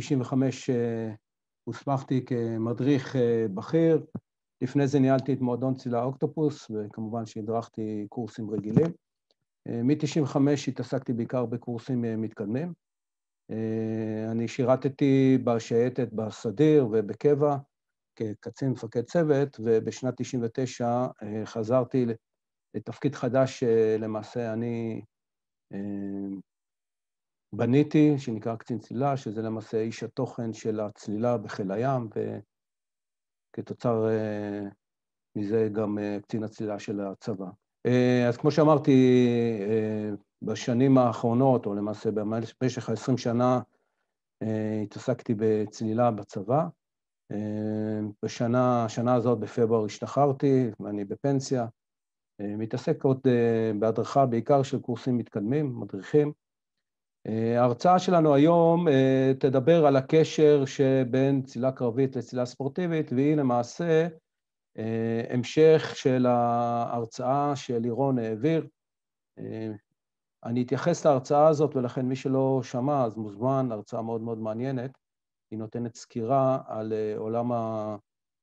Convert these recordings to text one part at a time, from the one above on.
95 אה, הוסמכתי כמדריך אה, בכיר, לפני זה ניהלתי את מועדון צילה אוקטופוס, וכמובן שהדרכתי קורסים רגילים. אה, מ-95 התעסקתי בעיקר בקורסים מתקדמים. אני שירתתי בשייטת בסדיר ובקבע כקצין מפקד צוות, ובשנת 99 חזרתי לתפקיד חדש, למעשה אני בניתי, שנקרא קצין צלילה, שזה למעשה איש התוכן של הצלילה בחיל הים, וכתוצר אה, מזה גם אה, קצין הצלילה של הצבא. אה, אז כמו שאמרתי, בשנים האחרונות, או למעשה במשך ה-20 שנה, התעסקתי בצלילה בצבא. בשנה, השנה הזאת, בפברואר, השתחררתי, ואני בפנסיה. מתעסק עוד בהדרכה בעיקר של קורסים מתקדמים, מדריכים. אה, ההרצאה שלנו היום אה, תדבר על הקשר שבין צלילה קרבית לצלילה ספורטיבית, והיא למעשה אה, המשך של ההרצאה שלירון העביר. אני אתייחס להרצאה הזאת, ולכן מי שלא שמע אז מוזמן, הרצאה מאוד מאוד מעניינת. היא נותנת סקירה על עולם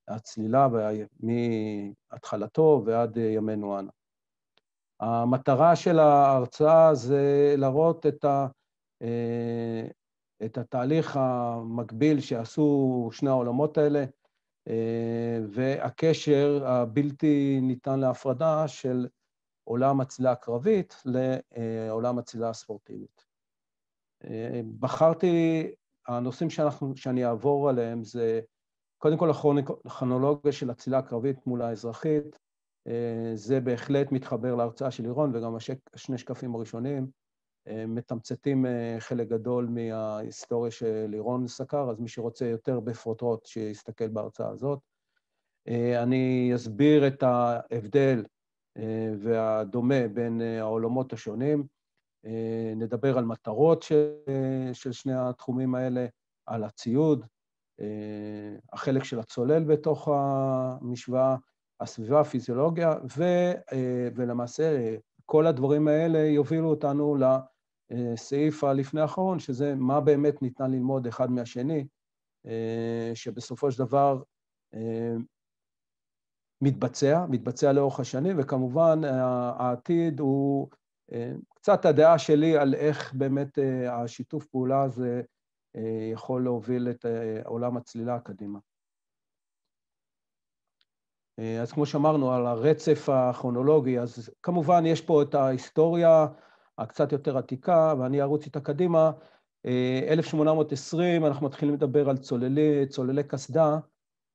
הצלילה מהתחלתו ועד ימינו אנו. המטרה של ההרצאה זה להראות את אה, את התהליך המקביל שעשו שני העולמות האלה, אה, והקשר הבלתי ניתן להפרדה של עולם הצלילה הקרבית לעולם הצלילה הספורטיבית. אה, בחרתי, הנושאים שאנחנו, שאני אעבור עליהם זה קודם כל הכרונולוגיה של הצלילה הקרבית מול האזרחית, זה בהחלט מתחבר להרצאה של לירון וגם השני שקפים הראשונים. אה, מתמצתים אה, חלק גדול מההיסטוריה שלירון סקר, אז מי שרוצה יותר בפרוטרוט, שיסתכל בהרצאה הזאת. אה, אני אסביר את ההבדל והדומה בין העולמות השונים. נדבר על מטרות של, של שני התחומים האלה, על הציוד, החלק של הצולל בתוך המשוואה, הסביבה, הפיזיולוגיה, ו, ולמעשה כל הדברים האלה יובילו אותנו ל... הסעיף אה, הלפני האחרון, שזה מה באמת ניתן ללמוד אחד מהשני, אה, שבסופו של דבר אה, מתבצע, מתבצע לאורך השנים, וכמובן העתיד הוא קצת הדעה שלי על איך באמת השיתוף פעולה הזה יכול להוביל את עולם הצלילה קדימה. אז כמו שאמרנו, על הרצף הכרונולוגי, אז כמובן יש פה את ההיסטוריה הקצת יותר עתיקה, ואני ארוץ איתה קדימה. 1820, אה, אנחנו מתחילים לדבר על צוללי, צוללי קסדה,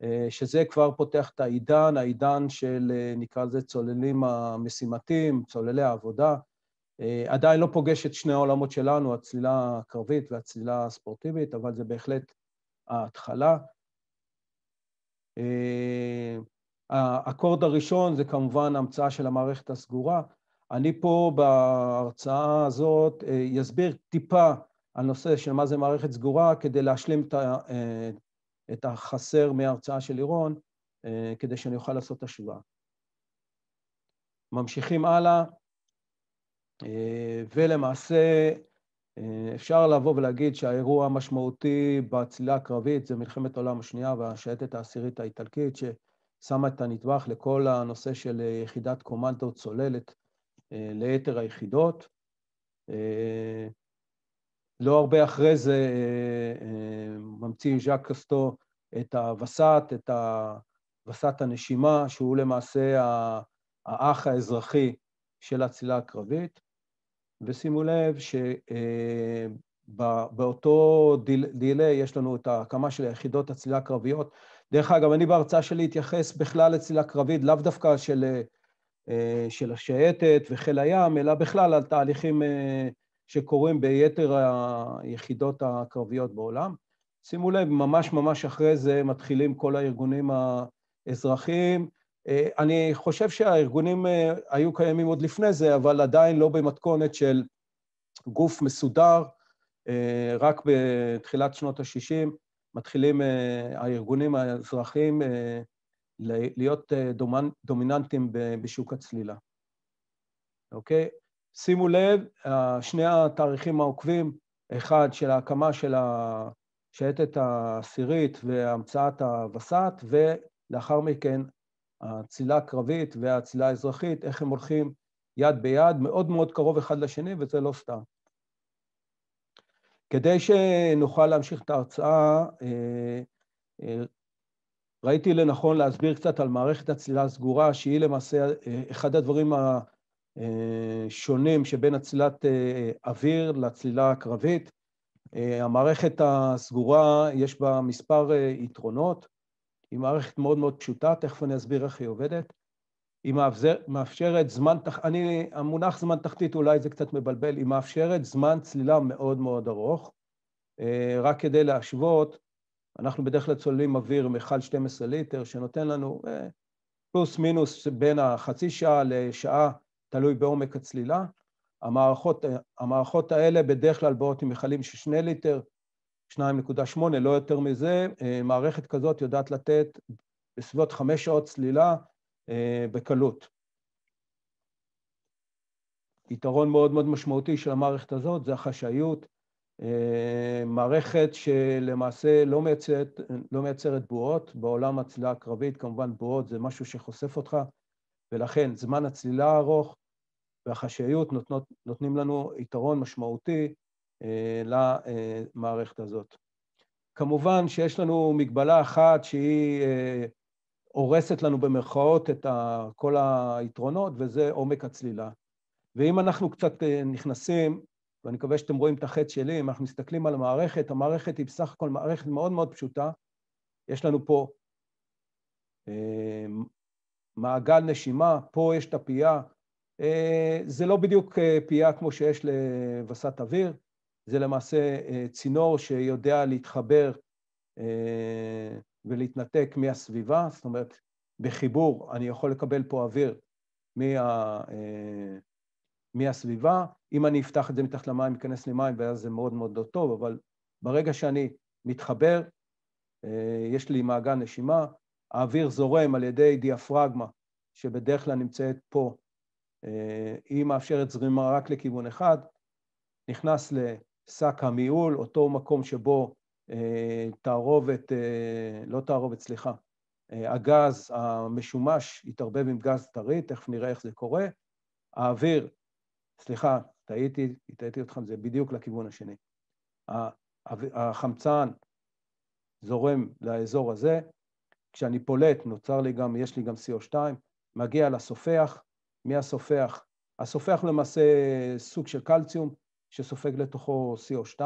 אה, שזה כבר פותח את העידן, העידן של אה, נקרא לזה צוללים המשימתיים, צוללי העבודה. עדיין לא פוגש את שני העולמות שלנו, הצלילה הקרבית והצלילה הספורטיבית, אבל זה בהחלט ההתחלה. האקורד הראשון זה כמובן המצאה של המערכת הסגורה, אני פה בהרצאה הזאת אסביר אה, טיפה על נושא של מה זה מערכת סגורה, כדי להשלים את אה, החסר מההרצאה של לירון, אה, כדי שאני אוכל לעשות השוואה. ממשיכים הלאה, ולמעשה אפשר לבוא ולהגיד שהאירוע המשמעותי בצלילה הקרבית זה מלחמת העולם השנייה והשייטת העשירית האיטלקית, ששמה את הנדבך לכל הנושא של יחידת קומנדו צוללת אה, ליתר היחידות. אה, לא הרבה אחרי זה אה, ממציא ז'אק קסטו את הווסת, את הווסת הנשימה, שהוא למעשה האח האזרחי של הצלילה הקרבית. ושימו לב שבאותו דילי יש לנו את ההקמה של היחידות הצלילה הקרביות. דרך אגב, אני בהרצאה שלי אתייחס בכלל לצלילה קרבית, לאו דווקא של אה, של השייטת וחיל הים, אלא בכלל על תהליכים אה, שקורים ביתר היחידות הקרביות בעולם. שימו לב, ממש ממש אחרי זה מתחילים כל הארגונים האזרחיים. אה, אני חושב שהארגונים היו קיימים עוד לפני זה, אבל עדיין לא במתכונת של גוף מסודר. רק בתחילת שנות ה-60 מתחילים הארגונים האזרחיים להיות אה, דומיננטים בשוק הצלילה. אוקיי? שימו לב, אה, שני התאריכים העוקבים, אחד של ההקמה של השייטת העשירית והמצאת הווסת, ולאחר מכן הצלילה הקרבית והצלילה האזרחית, איך הם הולכים יד ביד, מאוד מאוד קרוב אחד לשני, וזה לא סתם. כדי שנוכל להמשיך את ההרצאה, אה, ראיתי לנכון להסביר קצת על מערכת הצלילה הסגורה, שהיא למעשה אה, אחד הדברים השונים אה, שבין הצלילת אה, אוויר לצלילה הקרבית. המערכת הסגורה, יש בה מספר יתרונות. היא מערכת מאוד מאוד פשוטה, תכף אני אסביר איך היא עובדת. היא מאפשר, מאפשרת זמן, אני, המונח זמן תחתית אולי זה קצת מבלבל, היא מאפשרת זמן צלילה מאוד מאוד ארוך. רק כדי להשוות, אנחנו בדרך כלל צוללים אוויר מכל 12 ליטר, שנותן לנו אה, פלוס מינוס בין החצי שעה לשעה, תלוי בעומק הצלילה. המערכות, אה, המערכות האלה בדרך כלל באות עם מכלים של 2 ליטר, 2.8, לא יותר מזה. אה, מערכת כזאת יודעת לתת בסביבות 5 שעות צלילה אה, בקלות. יתרון מאוד מאוד משמעותי של המערכת הזאת זה החשאיות. אה, מערכת שלמעשה לא מייצרת, לא מייצרת בועות, בעולם הצלילה הקרבית כמובן בועות זה משהו שחושף אותך, ולכן זמן הצלילה הארוך והחשאיות נותנות, נותנים לנו יתרון משמעותי אה, למערכת הזאת. כמובן שיש לנו מגבלה אחת שהיא אה, הורסת לנו במרכאות את ה, כל היתרונות, וזה עומק הצלילה. ואם אנחנו קצת אה, נכנסים ואני מקווה שאתם רואים את החץ שלי, אם אנחנו מסתכלים על המערכת, המערכת היא בסך הכל מערכת מאוד מאוד פשוטה. יש לנו פה אה, מעגל נשימה, פה יש את הפייה. אה, זה לא בדיוק אה, פייה כמו שיש לווסת אוויר, זה למעשה אה, צינור שיודע להתחבר אה, ולהתנתק מהסביבה, זאת אומרת, בחיבור אני יכול לקבל פה אוויר מה... אה, מהסביבה. אם אני אפתח את זה מתחת למים, אכנס למים, ואז זה מאוד מאוד לא טוב, אבל ברגע שאני מתחבר, אה, יש לי מעגל נשימה, האוויר זורם על ידי דיאפרגמה, שבדרך כלל נמצאת פה, אה, היא מאפשרת זרימה רק לכיוון אחד, נכנס לשק המיעול, אותו מקום שבו אה, תערובת, לא תערובת, סליחה, הגז המשומש יתערבב עם גז טרי, תכף נראה איך זה קורה, האוויר סליחה, טעיתי, הטעיתי אתכם, זה בדיוק לכיוון השני. החמצן זורם לאזור הזה, כשאני פולט נוצר לי גם, יש לי גם CO2, מגיע לסופח, מי הסופח? הסופח למעשה סוג של קלציום שסופג לתוכו CO2,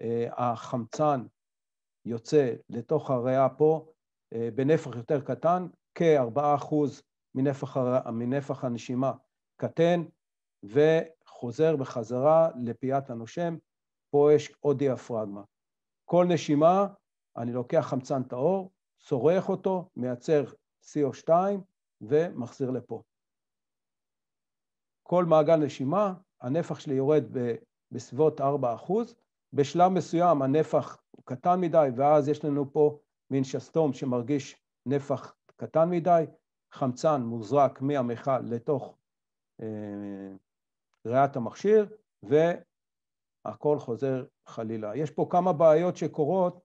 אה, החמצן יוצא לתוך הריאה פה אה, בנפח יותר קטן, כ-4% מנפח, מנפח הנשימה קטן, וחוזר בחזרה לפיית הנושם, פה יש עוד דיאפרגמה. כל נשימה, אני לוקח חמצן טהור, צורך אותו, מייצר CO2 ומחזיר לפה. כל מעגל נשימה, הנפח שלי יורד בסביבות 4%, בשלב מסוים הנפח הוא קטן מדי, ואז יש לנו פה מין שסתום שמרגיש נפח קטן מדי, חמצן מוזרק מהמכל לתוך אה, קריאת המכשיר, והכל חוזר חלילה. יש פה כמה בעיות שקורות,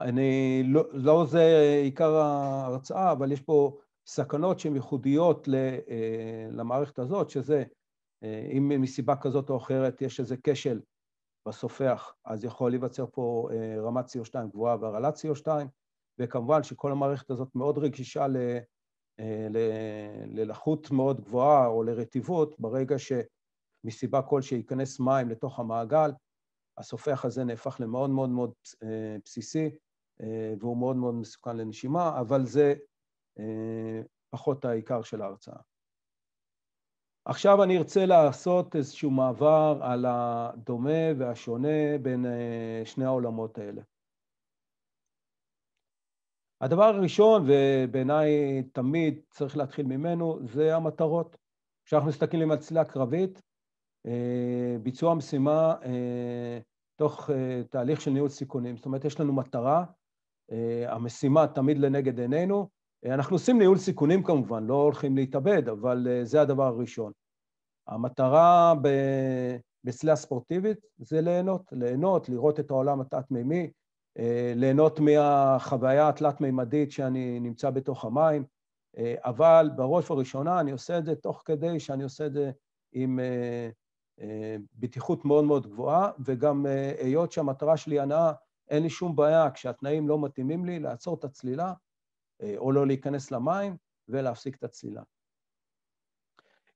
אני לא, לא זה עיקר ההרצאה, אבל יש פה סכנות שהן ייחודיות אה, למערכת הזאת, שזה אה, אם מסיבה כזאת או אחרת יש איזה כשל בסופח, אז יכול להיווצר פה אה, רמת CO2 גבוהה והרעלת CO2, וכמובן שכל המערכת הזאת מאוד רגישה אה, ללחות מאוד גבוהה או לרטיבות, ברגע שמסיבה כלשהי ייכנס מים לתוך המעגל, הסופח הזה נהפך למאוד מאוד מאוד אה, בסיסי, אה, והוא מאוד מאוד מסוכן לנשימה, אבל זה פחות העיקר של ההרצאה. עכשיו אני ארצה לעשות איזשהו מעבר על הדומה והשונה בין שני העולמות האלה. הדבר הראשון, ובעיניי תמיד צריך להתחיל ממנו, זה המטרות. כשאנחנו מסתכלים על צלילה קרבית, אה, ביצוע משימה אה, תוך אה, תהליך של ניהול סיכונים. זאת אומרת, יש לנו מטרה, המשימה תמיד לנגד עינינו. אנחנו עושים ניהול סיכונים כמובן, לא הולכים להתאבד, אבל זה הדבר הראשון. המטרה בצלילה ספורטיבית זה ליהנות, ליהנות, לראות את העולם התת-מימי, אה, ליהנות מהחוויה התלת-מימדית שאני נמצא בתוך המים, אה, אבל בראש ובראשונה אני עושה את זה תוך כדי שאני עושה את זה עם אה, בטיחות מאוד מאוד גבוהה, וגם היות שהמטרה שלי הנאה, אין לי שום בעיה כשהתנאים לא מתאימים לי לעצור את הצלילה או לא להיכנס למים ולהפסיק את הצלילה.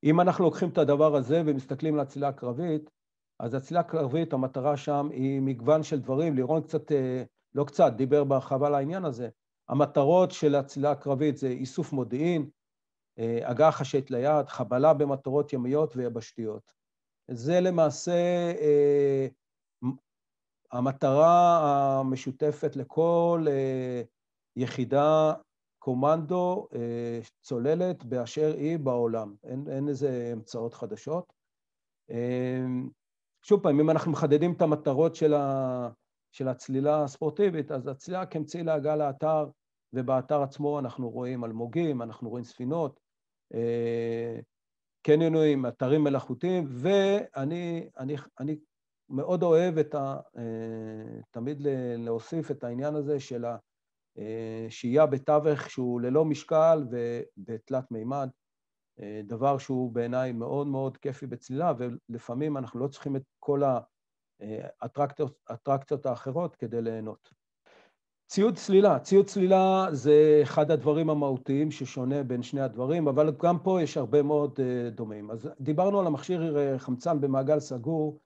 אם אנחנו לוקחים את הדבר הזה ומסתכלים על הצלילה הקרבית, אז הצלילה הקרבית, המטרה שם היא מגוון של דברים. לירון קצת, אה, לא קצת, דיבר בהרחבה לעניין הזה. המטרות של הצלילה הקרבית זה איסוף מודיעין, אה, הגעה חשאית ליעד, חבלה במטרות ימיות ויבשתיות. זה למעשה אה, המטרה המשותפת לכל אה, יחידה קומנדו אה, צוללת באשר היא בעולם. אין, אין איזה אמצעות חדשות. אה, שוב פעם, אם אנחנו מחדדים את המטרות של, ה... של הצלילה הספורטיבית, אז הצלילה כאמצעי להגעה לאתר, ובאתר עצמו אנחנו רואים אלמוגים, אנחנו רואים ספינות, אה, קניונים, אתרים מלאכותיים, ואני אני, אני מאוד אוהב את ה... אה, תמיד להוסיף את העניין הזה של השהייה אה, בתווך שהוא ללא משקל ובתלת מימד. אה, דבר שהוא בעיניי מאוד מאוד כיפי בצלילה, ולפעמים אנחנו לא צריכים את כל האטרקציות אה, האחרות כדי ליהנות. ציוד צלילה, ציוד צלילה זה אחד הדברים המהותיים ששונה בין שני הדברים, אבל גם פה יש הרבה מאוד אה, דומים. אז דיברנו על המכשיר חמצן במעגל סגור,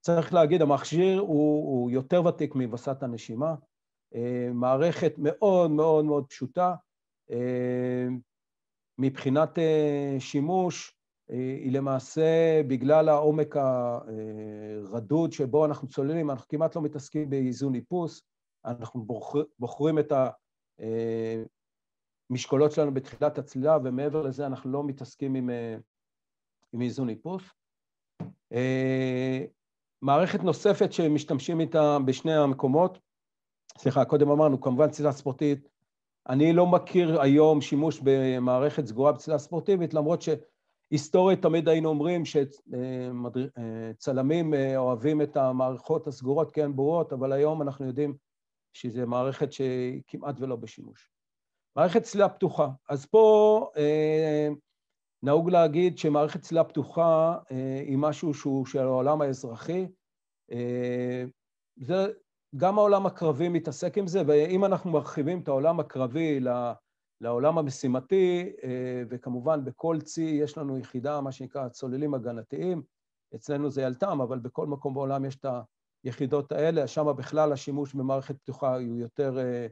צריך להגיד, המכשיר הוא, הוא יותר ותיק מבסת הנשימה, מערכת מאוד מאוד מאוד פשוטה, מבחינת אה, שימוש, אה, היא למעשה, בגלל העומק הרדוד אה, שבו אנחנו צוללים, אנחנו כמעט לא מתעסקים באיזון איפוס, אנחנו בוחר, בוחרים את המשקולות שלנו בתחילת הצלילה, ומעבר לזה אנחנו לא מתעסקים עם, עם איזון איפוס. מערכת נוספת שמשתמשים איתה בשני המקומות, סליחה, קודם אמרנו, כמובן צלילה ספורטית אני לא מכיר היום שימוש במערכת סגורה בצלילה ספורטיבית, למרות שהיסטורית תמיד היינו אומרים שצלמים אה, אה, אה, אוהבים את המערכות הסגורות כי הן ברורות, אבל היום אנחנו יודעים שזו מערכת שהיא כמעט ולא בשימוש. מערכת צלילה פתוחה. אז פה נהוג להגיד שמערכת צלילה פתוחה היא משהו שהוא של העולם האזרחי. זה גם העולם הקרבי מתעסק עם זה, ואם אנחנו מרחיבים את העולם הקרבי לעולם המשימתי, אה, וכמובן בכל צי יש לנו יחידה, מה שנקרא צוללים הגנתיים, אצלנו זה ילת"ם, אבל בכל מקום בעולם יש את היחידות האלה, שם בכלל השימוש במערכת פתוחה הוא יותר, אה,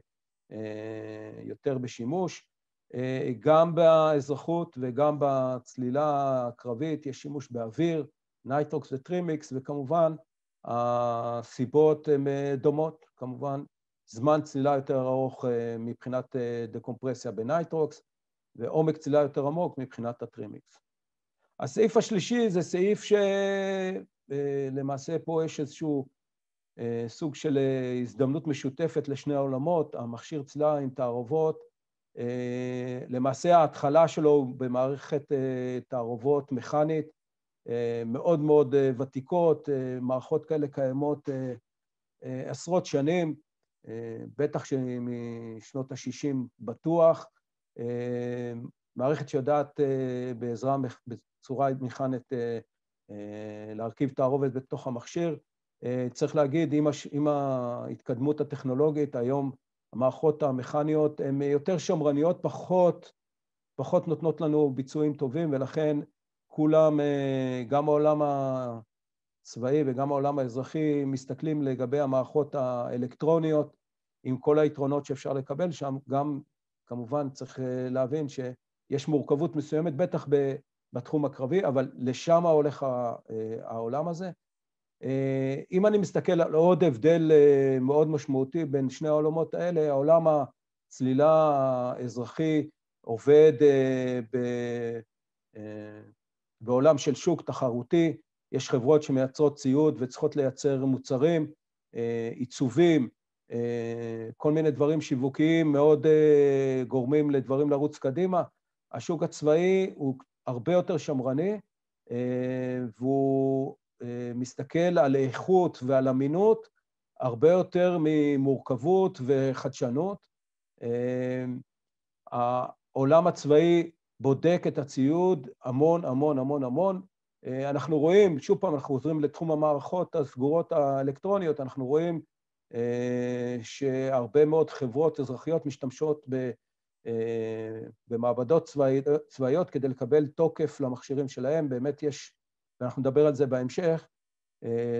אה, יותר בשימוש. גם באזרחות וגם בצלילה הקרבית יש שימוש באוויר, נייטרוקס וטרימיקס, וכמובן הסיבות הן אה, דומות, כמובן זמן צלילה יותר ארוך אה, מבחינת אה, דקומפרסיה בנייטרוקס ועומק צלילה יותר עמוק מבחינת הטרימיקס. הסעיף השלישי זה סעיף שלמעשה פה יש איזשהו סוג של הזדמנות משותפת לשני העולמות, המכשיר צלילה עם תערובות, למעשה ההתחלה שלו במערכת תערובות מכנית אה, מאוד מאוד אה, ותיקות, אה, מערכות כאלה קיימות עשרות שנים, בטח משנות ה-60 בטוח, מערכת שיודעת בעזרה, בצורה מכנית להרכיב תערובת בתוך המכשיר. צריך להגיד, עם, הש... עם ההתקדמות הטכנולוגית, היום המערכות המכניות הן יותר שמרניות, פחות, פחות נותנות לנו ביצועים טובים, ולכן כולם, אה, גם העולם הצבאי וגם העולם האזרחי, מסתכלים לגבי המערכות האלקטרוניות, עם כל היתרונות שאפשר לקבל שם, גם כמובן צריך אה, להבין שיש מורכבות מסוימת, בטח בתחום הקרבי, אבל לשם הולך אה, העולם הזה. אם אני מסתכל על עוד הבדל מאוד משמעותי בין שני העולמות האלה, העולם הצלילה האזרחי עובד ב... בעולם של שוק תחרותי, יש חברות שמייצרות ציוד וצריכות לייצר מוצרים, אה, עיצובים, אה, כל מיני דברים שיווקיים מאוד אה, גורמים לדברים לרוץ קדימה. השוק הצבאי הוא הרבה יותר שמרני, והוא מסתכל על איכות ועל אמינות הרבה יותר ממורכבות וחדשנות. העולם הצבאי בודק את הציוד המון המון המון המון. אה, אנחנו רואים, שוב פעם, אנחנו עוזרים לתחום המערכות הסגורות האלקטרוניות, אנחנו רואים אה, שהרבה מאוד חברות אזרחיות משתמשות ב, אה, במעבדות צבאיות, צבאיות כדי לקבל תוקף למכשירים שלהם. באמת יש, ואנחנו נדבר על זה בהמשך,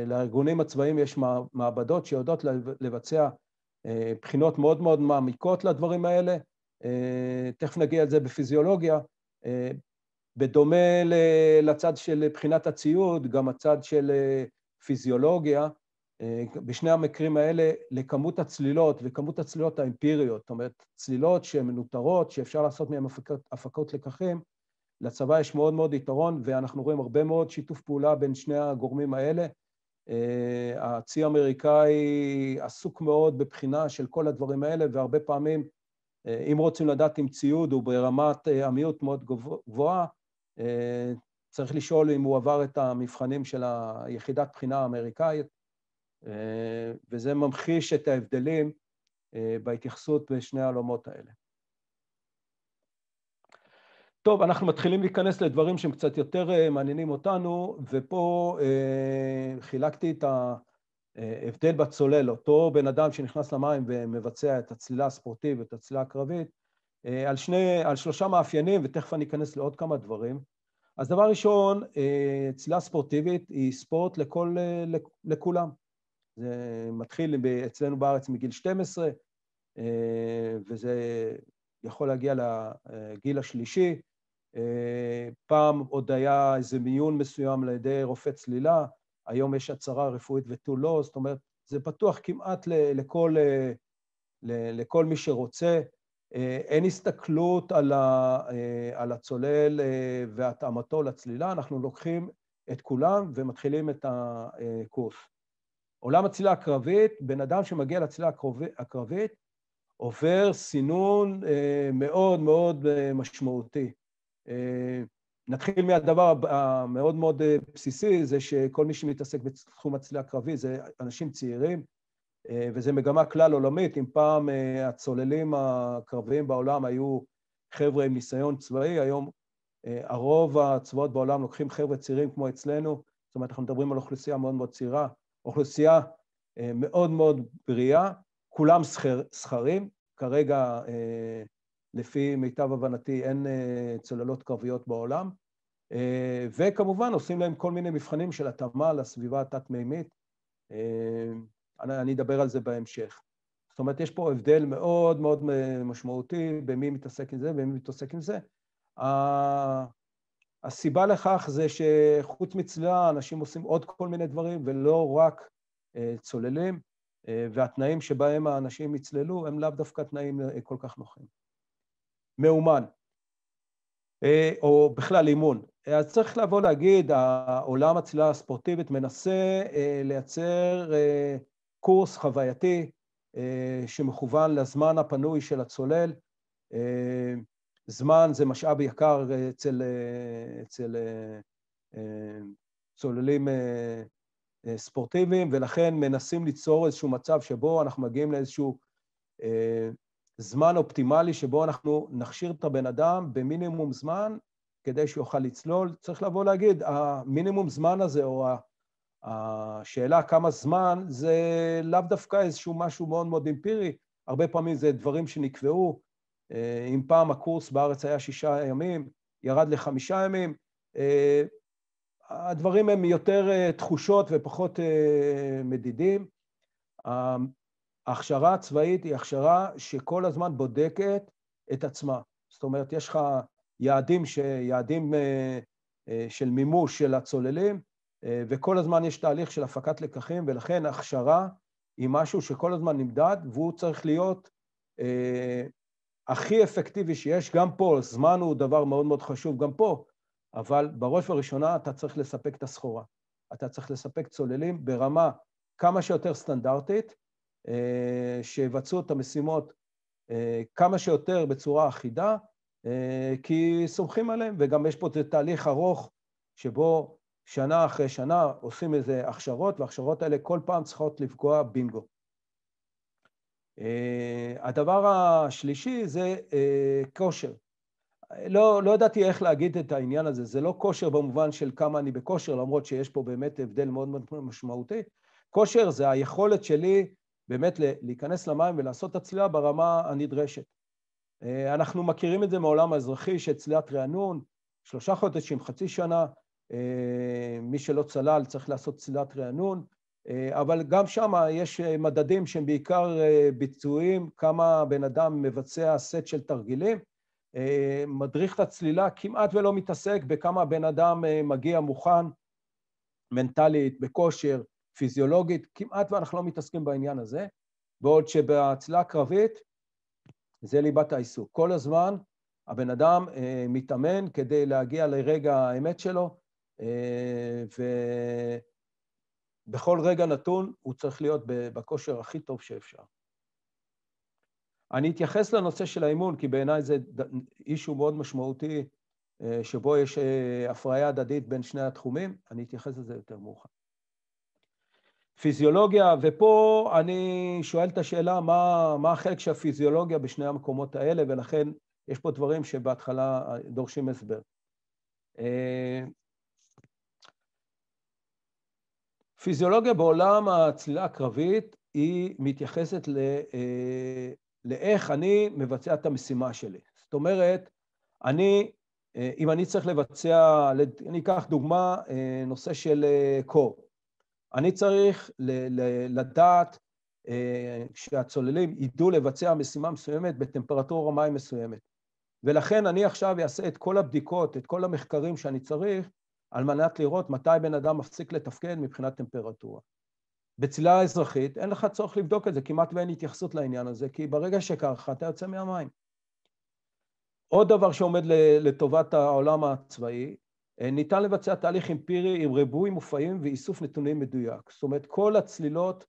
לארגונים הצבאיים יש מעבדות שיודעות לבצע בחינות מאוד מאוד מעמיקות לדברים האלה. אה, תכף נגיע לזה בפיזיולוגיה. אה, בדומה לצד של בחינת הציוד, גם הצד של אה, פיזיולוגיה, בשני המקרים האלה, לכמות הצלילות וכמות הצלילות האמפיריות, זאת אומרת, צלילות שהן מנוטרות, שאפשר לעשות מהן הפקות, הפקות לקחים, לצבא יש מאוד מאוד יתרון, ואנחנו רואים הרבה מאוד שיתוף פעולה בין שני הגורמים האלה. הצי האמריקאי עסוק מאוד בבחינה של כל הדברים האלה, והרבה פעמים אה, אם רוצים לדעת אם ציוד הוא ברמת אה, עמיות מאוד גבוהה, אה, צריך לשאול אם הוא עבר את המבחנים של היחידת בחינה האמריקאית, וזה ממחיש את ההבדלים בהתייחסות בשני העולמות האלה. טוב, אנחנו מתחילים להיכנס לדברים שהם קצת יותר מעניינים אותנו, ופה חילקתי את ה... אה, הבדל בצולל, אותו בן אדם שנכנס למים ומבצע את הצלילה הספורטיבית, את הצלילה הקרבית, אה, על, שני, על שלושה מאפיינים, ותכף אני אכנס לעוד כמה דברים. אז דבר ראשון, אה, צלילה ספורטיבית היא ספורט לכל, לכולם. זה מתחיל אצלנו בארץ מגיל 12, וזה יכול להגיע לגיל השלישי. פעם עוד היה איזה מיון מסוים על ידי רופא צלילה, היום יש הצהרה רפואית ותו לא, זאת אומרת, זה פתוח כמעט לכל, אה, לכל מי שרוצה. אה, אין הסתכלות על, ה, אה, על הצולל והתאמתו לצלילה, אנחנו לוקחים את כולם ומתחילים את הקורס. עולם הצלילה הקרבית, בן אדם שמגיע לצלילה הקרבית עובר סינון מאוד מאוד משמעותי. נתחיל מהדבר המאוד מאוד אה, בסיסי, זה שכל מי שמתעסק בתחום הצלילה הקרבי זה אנשים צעירים, אה, וזו מגמה כלל עולמית. אם פעם אה, הצוללים הקרביים בעולם היו חבר'ה עם ניסיון צבאי, היום הרוב הצבאות בעולם לוקחים חבר'ה צעירים כמו אצלנו, זאת אומרת, אנחנו מדברים על אוכלוסייה מאוד מאוד צעירה, אוכלוסייה מאוד מאוד בריאה, כולם סחרים, כרגע לפי מיטב הבנתי אין אה, צוללות קרביות בעולם, אה, וכמובן עושים להם כל מיני מבחנים של התאמה לסביבה התת-מימית, אה, אני, אני אדבר על זה בהמשך. זאת אומרת, יש פה הבדל מאוד מאוד משמעותי במי מתעסק עם זה ומי מתעסק עם זה. הסיבה לכך זה שחוץ מצלילה אנשים עושים עוד כל מיני דברים ולא רק צוללים, והתנאים שבהם האנשים יצללו הם לאו דווקא תנאים כל כך נוחים. מאומן, אה, או בכלל אימון. אז צריך לבוא להגיד, העולם הצלילה הספורטיבית מנסה אה, לייצר אה, קורס חווייתי שמכוון לזמן הפנוי של הצולל. זמן זה משאב יקר אצל, אצל צוללים ספורטיביים, ולכן מנסים ליצור איזשהו מצב שבו אנחנו מגיעים לאיזשהו זמן אופטימלי שבו אנחנו נכשיר את הבן אדם במינימום זמן כדי שיוכל לצלול. צריך לבוא להגיד, המינימום זמן הזה, או השאלה כמה זמן, זה לאו דווקא איזשהו משהו מאוד מאוד אמפירי, הרבה פעמים זה דברים שנקבעו. אה, אם פעם הקורס בארץ היה שישה ימים, ירד לחמישה ימים, אה, הדברים הם יותר אה, תחושות ופחות מדידים. ההכשרה הצבאית היא הכשרה שכל הזמן בודקת את עצמה. זאת אומרת, יש לך יעדים, ש... יעדים uh, uh, של מימוש של הצוללים, uh, וכל הזמן יש תהליך של הפקת לקחים, ולכן הכשרה היא משהו שכל הזמן נמדד, והוא צריך להיות uh, הכי אפקטיבי שיש. גם פה, זמן הוא דבר מאוד מאוד חשוב, גם פה, אבל בראש ובראשונה אתה צריך לספק את הסחורה. אתה צריך לספק צוללים ברמה כמה שיותר סטנדרטית, אה, שיבצעו את המשימות אה, כמה שיותר בצורה אחידה, אה, כי סומכים עליהם, וגם יש פה תהליך ארוך שבו שנה אחרי שנה עושים איזה הכשרות, וההכשרות האלה כל פעם צריכות לפגוע בינגו. הדבר השלישי זה כושר. לא, לא ידעתי איך להגיד את העניין הזה, זה לא כושר במובן של כמה אני בכושר, למרות שיש פה באמת הבדל מאוד מאוד משמעותי. כושר זה היכולת שלי באמת להיכנס למים ולעשות את הצלילה ברמה הנדרשת. אה, אנחנו מכירים את זה מהעולם האזרחי, שצלילת רענון, שלושה חודשים, חצי שנה, אה, מי שלא צלל צריך לעשות צלילת רענון, אה, אבל גם שם יש מדדים שהם בעיקר ביצועים, כמה בן אדם מבצע סט של תרגילים. מדריך את הצלילה כמעט ולא מתעסק בכמה בן אדם מגיע מוכן מנטלית, בכושר, פיזיולוגית, כמעט ואנחנו לא מתעסקים בעניין הזה, בעוד שבהצלה הקרבית זה ליבת העיסוק. כל הזמן הבן אדם אה, מתאמן כדי להגיע לרגע האמת שלו, אה, ובכל רגע נתון הוא צריך להיות בכושר הכי טוב שאפשר. אני אתייחס לנושא של האימון, כי בעיניי זה אישו מאוד משמעותי, אה, שבו יש אה, הפריה הדדית בין שני התחומים, אני אתייחס לזה יותר מאוחר. פיזיולוגיה, ופה אני שואל את השאלה מה, מה החלק של הפיזיולוגיה בשני המקומות האלה, ולכן יש פה דברים שבהתחלה דורשים הסבר. אה, פיזיולוגיה בעולם הצלילה הקרבית היא מתייחסת ל, אה, לאיך אני מבצע את המשימה שלי. זאת אומרת, אני, אה, אם אני צריך לבצע, אני אקח דוגמה, נושא של קור. אני צריך לדעת אה, שהצוללים ידעו לבצע משימה מסוימת בטמפרטורה מים מסוימת. ולכן אני עכשיו אעשה את כל הבדיקות, את כל המחקרים שאני צריך, על מנת לראות מתי בן אדם מפסיק לתפקד מבחינת טמפרטורה. בצלילה האזרחית אין לך צורך לבדוק את זה, כמעט ואין התייחסות לעניין הזה, כי ברגע שככה אתה יוצא מהמים. עוד דבר שעומד לטובת העולם הצבאי, אה, ניתן לבצע תהליך אמפירי עם ריבוי מופעים ואיסוף נתונים מדויק. זאת אומרת, כל הצלילות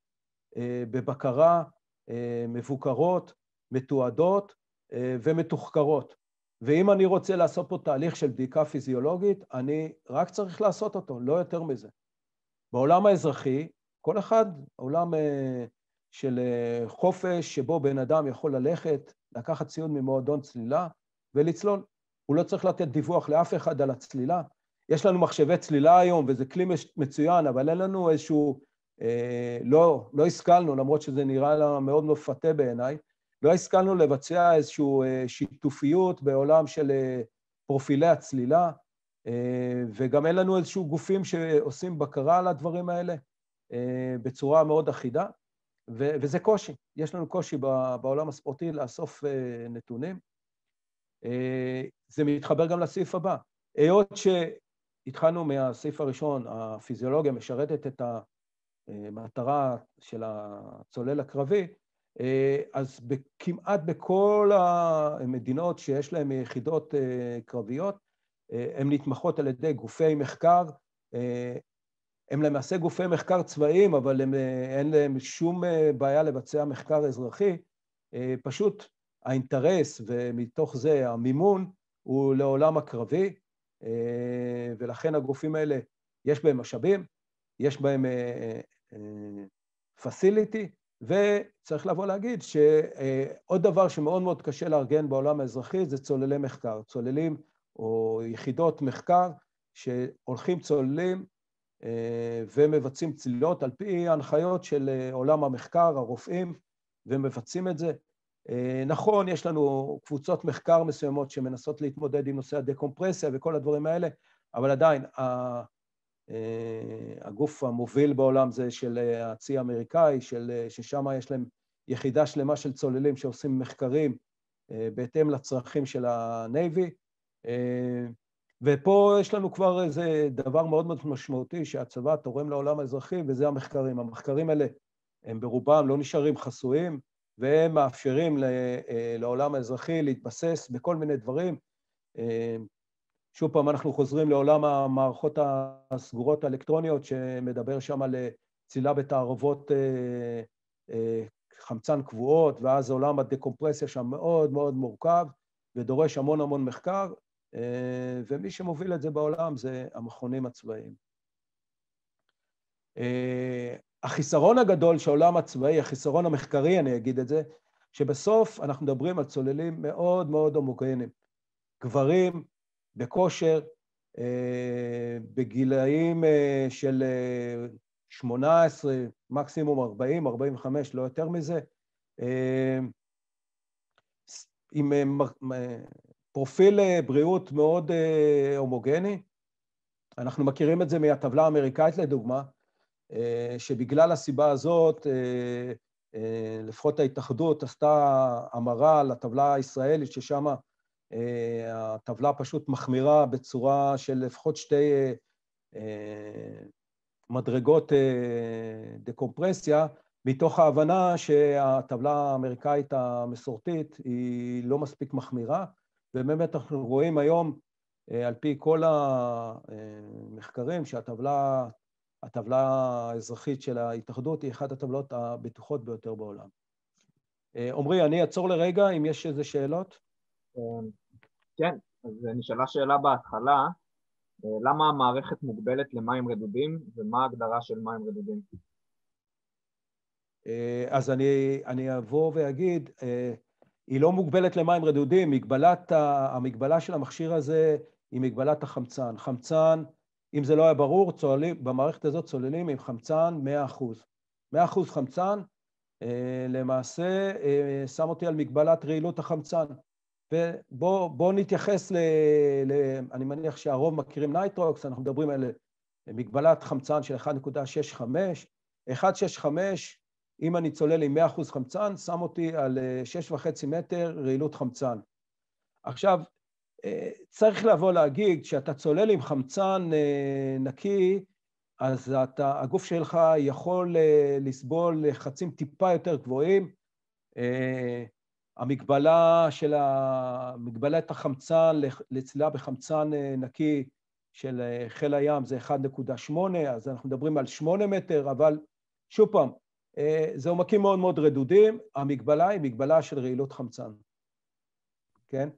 אה, בבקרה אה, מבוקרות, מתועדות ומתוחקרות. ואם אני רוצה לעשות פה תהליך של בדיקה פיזיולוגית, אני רק צריך לעשות אותו, לא יותר מזה. בעולם האזרחי, כל אחד, עולם של חופש שבו בן אדם יכול ללכת, לקחת ציון ממועדון צלילה ולצלול. הוא לא צריך לתת דיווח לאף אחד על הצלילה, יש לנו מחשבי צלילה היום, וזה כלי מצוין, אבל אין לנו איזשהו... אה, לא, לא השכלנו, למרות שזה נראה לה מאוד מפתה בעיניי, לא השכלנו לבצע איזושהי אה, שיתופיות בעולם של אה, פרופילי הצלילה, אה, וגם אין לנו איזשהו גופים שעושים בקרה על הדברים האלה אה, בצורה מאוד אחידה, ו, וזה קושי. יש לנו קושי ב, בעולם הספורטי לאסוף אה, נתונים. אה, זה מתחבר גם לסעיף הבא. היות ש... התחלנו מהסעיף הראשון, הפיזיולוגיה משרתת את המטרה של הצולל הקרבי, אז כמעט בכל המדינות שיש להן יחידות אה, קרביות, אה, הן נתמכות על ידי גופי מחקר. אה, הם למעשה גופי מחקר צבאיים, אבל הם, אין להם שום בעיה לבצע מחקר אזרחי. פשוט האינטרס, ומתוך זה המימון, הוא לעולם הקרבי. ולכן הגופים האלה, יש בהם משאבים, יש בהם פסיליטי, אה, אה, וצריך לבוא להגיד שעוד אה, דבר שמאוד מאוד קשה לארגן בעולם האזרחי זה צוללי מחקר, צוללים או יחידות מחקר שהולכים צוללים ומבצעים צלילות על פי הנחיות של עולם המחקר, הרופאים, ומבצעים את זה. אה, נכון, יש לנו קבוצות מחקר מסוימות שמנסות להתמודד עם נושא הדקומפרסיה וכל הדברים האלה, אבל עדיין אה, הגוף המוביל בעולם זה של אה, הצי האמריקאי, ששם יש להם יחידה שלמה של צוללים שעושים מחקרים בהתאם לצרכים של הנייבי. ופה יש לנו כבר איזה דבר מאוד מאוד משמעותי שהצבא תורם לעולם האזרחי, וזה המחקרים. המחקרים האלה הם ברובם לא נשארים חסויים, והם מאפשרים אה, לעולם האזרחי להתבסס בכל מיני דברים. אה, שוב פעם, אנחנו חוזרים לעולם המערכות הסגורות האלקטרוניות, שמדבר שם על אה, צילה בתערובות חמצן קבועות, ואז עולם הדקומפרסיה שם מאוד מאוד מורכב ודורש המון המון מחקר, ומי שמוביל את זה בעולם זה המכונים הצבאיים. החיסרון הגדול של העולם הצבאי, החיסרון המחקרי, אני אגיד את זה, שבסוף אנחנו מדברים על צוללים מאוד מאוד הומוגנים. גברים, בכושר, אה, בגילאים אה, של אה, 18, מקסימום 40, 45, לא יותר מזה, אה, עם אה, אה, פרופיל אה, בריאות מאוד אה, הומוגני. אנחנו מכירים את זה מהטבלה האמריקאית לדוגמה, אה, שבגלל הסיבה הזאת, אה, אה, לפחות ההתאחדות עשתה המרה לטבלה הישראלית, ששם הטבלה פשוט מחמירה בצורה של לפחות שתי מדרגות דקומפרסיה, מתוך ההבנה שהטבלה האמריקאית המסורתית היא לא מספיק מחמירה, ובאמת אנחנו רואים היום, על פי כל המחקרים, שהטבלה הטבלה האזרחית של ההתאחדות היא אחת הטבלות הבטוחות ביותר בעולם. אה, עמרי, אני אעצור לרגע, אם יש איזה שאלות? אה, כן, אז נשאלה שאלה בהתחלה, אה, למה המערכת מוגבלת למים רדודים ומה ההגדרה של מים רדודים? אז אני, אני אבוא ואגיד, היא לא מוגבלת למים רדודים, מגבלת, המגבלה של המכשיר הזה היא מגבלת החמצן. חמצן אם זה לא היה ברור, צוללים, במערכת הזאת צוללים עם חמצן 100%. 100% חמצן אה, למעשה אה, שם אותי על מגבלת רעילות החמצן. ובואו נתייחס ל, ל... אני מניח שהרוב מכירים נייטרוקס, אנחנו מדברים על אה, מגבלת חמצן של 1.65. 1.65, אם אני צולל עם 100% חמצן, שם אותי על 6.5 מטר רעילות חמצן. עכשיו, צריך לבוא להגיד, כשאתה צולל עם חמצן אה, נקי, אז אתה, הגוף שלך יכול אה, לסבול לחצים טיפה יותר גבוהים. אה, המגבלה של ה... מגבלת החמצן לצלילה בחמצן נקי של חיל הים זה 1.8, אז אנחנו מדברים על 8 מטר, אבל שוב פעם, זה עומקים מאוד מאוד רדודים, המגבלה היא מגבלה של רעילות חמצן, כן?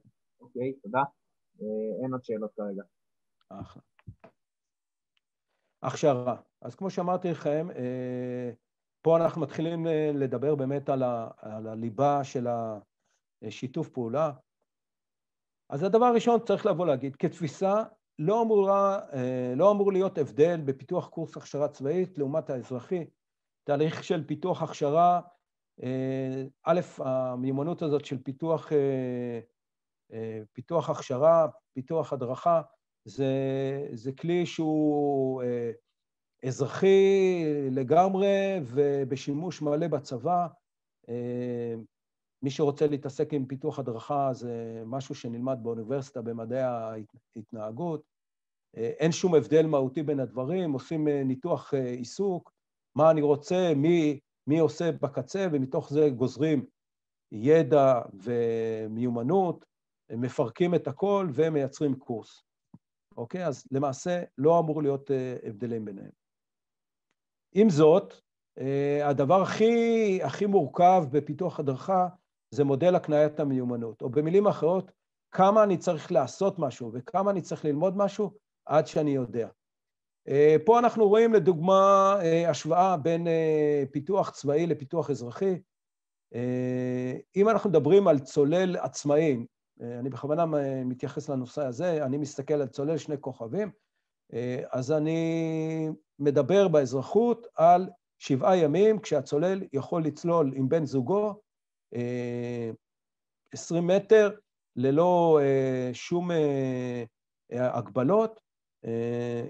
אוקיי, okay, תודה. אה, אין עוד שאלות כרגע. אחלה. הכשרה. אז כמו שאמרתי לכם, אה, פה אנחנו מתחילים אה, לדבר באמת על, ה, על הליבה של השיתוף פעולה. אז הדבר הראשון צריך לבוא להגיד, כתפיסה לא, אמורה, לא אמור להיות הבדל בפיתוח קורס הכשרה צבאית לעומת האזרחי. תהליך של פיתוח הכשרה, א', המיומנות הזאת של פיתוח פיתוח הכשרה, פיתוח הדרכה, זה, זה כלי שהוא אה, אזרחי לגמרי ובשימוש מלא בצבא. אה, מי שרוצה להתעסק עם פיתוח הדרכה זה משהו שנלמד באוניברסיטה במדעי ההתנהגות. אה, אין שום הבדל מהותי בין הדברים, עושים ניתוח עיסוק, מה אני רוצה, מי, מי עושה בקצה, ומתוך זה גוזרים ידע ומיומנות. מפרקים את הכל ומייצרים קורס. אוקיי? אז למעשה לא אמור להיות אה, הבדלים ביניהם. עם זאת, אה, הדבר הכי, הכי מורכב בפיתוח הדרכה זה מודל הקניית המיומנות, או במילים אחרות, כמה אני צריך לעשות משהו וכמה אני צריך ללמוד משהו עד שאני יודע. אה, פה אנחנו רואים לדוגמה השוואה בין פיתוח צבאי לפיתוח אזרחי. אם אנחנו מדברים על צולל עצמאי, אה, אני בכוונה מתייחס לנושא הזה, אני מסתכל על צולל שני כוכבים, אה, אז אני מדבר באזרחות על שבעה ימים כשהצולל יכול לצלול עם בן זוגו 20 אה, מטר ללא שום הגבלות.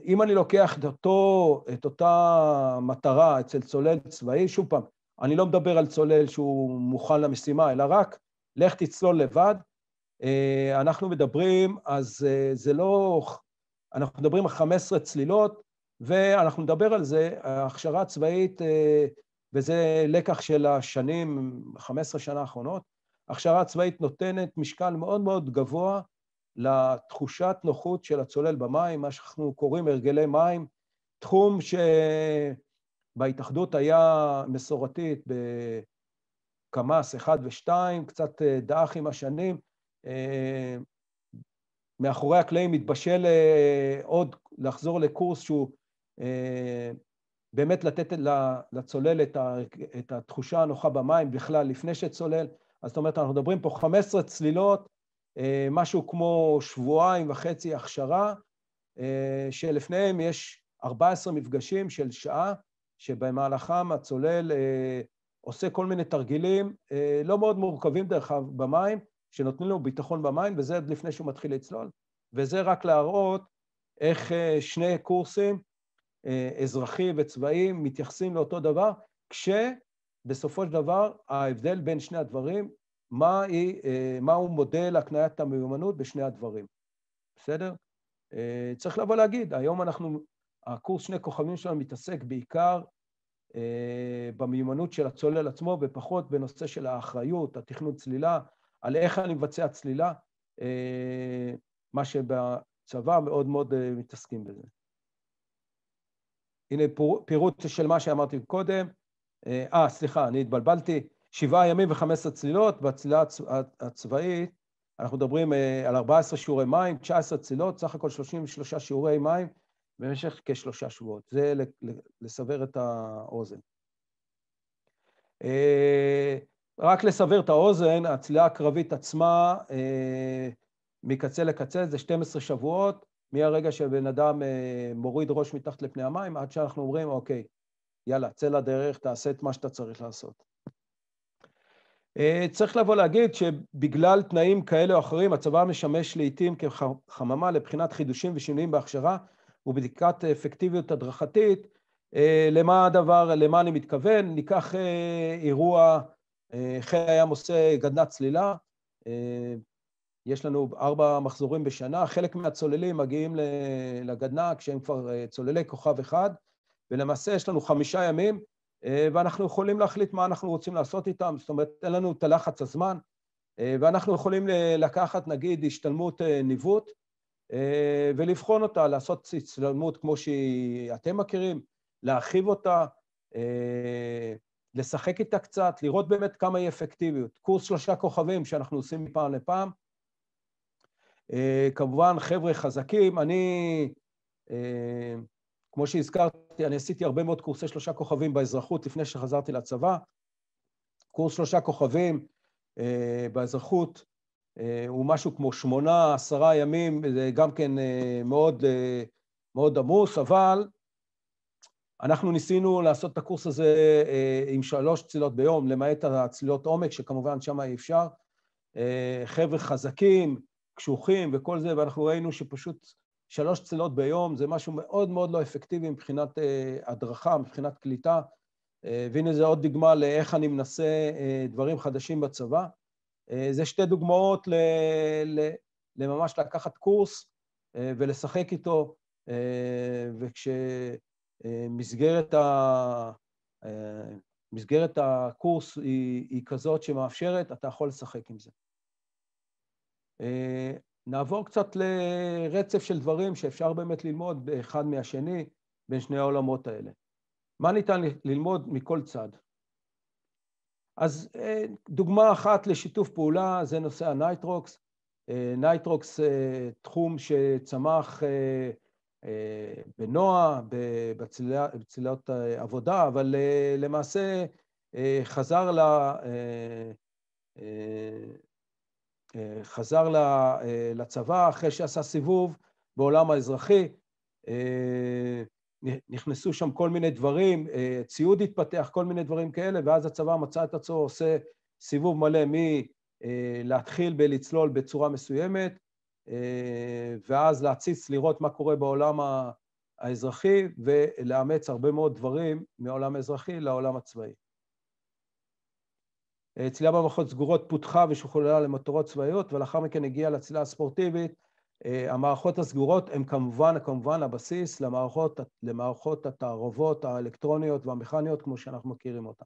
אם אני לוקח את, אותו, את אותה מטרה אצל צולל צבאי, שוב פעם, אני לא מדבר על צולל שהוא מוכן למשימה, אלא רק לך תצלול לבד, אה, אנחנו מדברים, אז אה, זה לא... אנחנו מדברים על 15 צלילות, ואנחנו נדבר על זה, ההכשרה הצבאית, אה, וזה לקח של השנים, 15 שנה האחרונות, ההכשרה הצבאית נותנת משקל מאוד מאוד גבוה לתחושת נוחות של הצולל במים, מה שאנחנו קוראים הרגלי מים, תחום שבהתאחדות היה מסורתית בקמ"ס 1 ו-2, קצת דעך עם השנים, אה, מאחורי הקלעים מתבשל אה, עוד לחזור לקורס שהוא אה, באמת לתת לצולל את התחושה הנוחה במים בכלל לפני שצולל. אז זאת אומרת, אנחנו מדברים פה 15 צלילות, משהו כמו שבועיים וחצי הכשרה, שלפניהם יש 14 מפגשים של שעה, שבמהלכם הצולל עושה כל מיני תרגילים, לא מאוד מורכבים דרך אגב במים, שנותנים לו ביטחון במים, וזה עד לפני שהוא מתחיל לצלול. וזה רק להראות איך אה, שני קורסים, אה, אזרחי וצבאי, מתייחסים לאותו דבר, כשבסופו של דבר ההבדל בין שני הדברים, מה היא, אה, מהו מודל הקניית המיומנות בשני הדברים, בסדר? צריך לבוא להגיד, היום אנחנו, הקורס שני כוכבים שלנו מתעסק בעיקר במיומנות של הצולל עצמו ופחות בנושא של האחריות, התכנון צלילה, על איך אני מבצע צלילה, אה, מה שבצבא מאוד מאוד אה, מתעסקים בזה. הנה פירוט של מה שאמרתי קודם. אה, אה, סליחה, אני התבלבלתי. שבעה ימים וחמש עשרה צלילות, בצלילה הצבאית אנחנו מדברים על ארבע עשרה שיעורי מים, תשע עשרה צלילות, סך הכל שלושים ושלושה שיעורי מים במשך כשלושה שבועות. זה לסבר את האוזן. רק לסבר את האוזן, הצלילה הקרבית עצמה, אה, מקצה לקצה, זה 12 שבועות, מהרגע שבן אדם אה, מוריד ראש מתחת לפני המים, עד שאנחנו אומרים, אוקיי, יאללה, צא לדרך, תעשה את מה שאתה צריך לעשות. אה, צריך לבוא להגיד שבגלל תנאים כאלה או אחרים, הצבא משמש לעיתים כחממה לבחינת חידושים ושינויים בהכשרה ובדיקת אפקטיביות הדרכתית. למה הדבר, למה אני מתכוון? ניקח אירוע אה, חי הים עושה גדנת צלילה, אה, יש לנו ארבע מחזורים בשנה, חלק מהצוללים מגיעים לגדנה כשהם כבר אה, צוללי כוכב אחד, ולמעשה יש לנו חמישה ימים, ואנחנו יכולים להחליט מה אנחנו רוצים לעשות איתם, זאת אומרת, אין לנו את הלחץ הזמן, ואנחנו יכולים לקחת נגיד השתלמות ניווט, ולבחון אותה, לעשות הצטלמות כמו שאתם מכירים, להרחיב אותה, לשחק איתה קצת, לראות באמת כמה היא אפקטיביות. קורס שלושה כוכבים שאנחנו עושים מפעם לפעם. אה, כמובן, חבר'ה חזקים, אני, אה, כמו שהזכרתי, אני עשיתי הרבה מאוד קורסי שלושה כוכבים באזרחות לפני שחזרתי לצבא. קורס שלושה כוכבים אה, באזרחות הוא משהו כמו שמונה, עשרה ימים, זה גם כן מאוד, מאוד עמוס, אבל אנחנו ניסינו לעשות את הקורס הזה אה, עם שלוש צלילות ביום, למעט הצלילות עומק, שכמובן שם אי אפשר. אה, חבר'ה חזקים, קשוחים וכל זה, ואנחנו ראינו שפשוט שלוש צלילות ביום זה משהו מאוד מאוד לא אפקטיבי מבחינת אה, הדרכה, מבחינת קליטה. והנה זו עוד דוגמה לאיך אני מנסה דברים חדשים בצבא. זה שתי דוגמאות ל... ל... לממש לקחת קורס ולשחק איתו, וכש... אה, מסגרת, ה... אה, מסגרת הקורס היא, היא כזאת שמאפשרת, אתה יכול לשחק עם זה. אה, נעבור קצת לרצף של דברים שאפשר באמת ללמוד באחד מהשני, בין שני העולמות האלה. מה ניתן ללמוד מכל צד? אז דוגמה אחת לשיתוף פעולה זה נושא הנייטרוקס. נייטרוקס תחום שצמח אה, בנוע, בצלילה, בצלילת אה, עבודה, אבל אה, למעשה חזר ל... חזר לצבא אחרי שעשה סיבוב בעולם האזרחי. נכנסו שם כל מיני דברים, ציוד התפתח, כל מיני דברים כאלה, ואז הצבא מצא את עצמו עושה סיבוב מלא מלהתחיל בלצלול בצורה מסוימת, אה, ואז להציץ, לראות מה קורה בעולם האזרחי, ולאמץ הרבה מאוד דברים מהעולם האזרחי לעולם הצבאי. צלילה במערכות סגורות פותחה ושוכללה למטרות צבאיות, ולאחר מכן הגיעה לצלילה הספורטיבית. אה, המערכות הסגורות הן כמובן, כמובן הבסיס למערכות, למערכות התערובות האלקטרוניות והמכניות כמו שאנחנו מכירים אותן.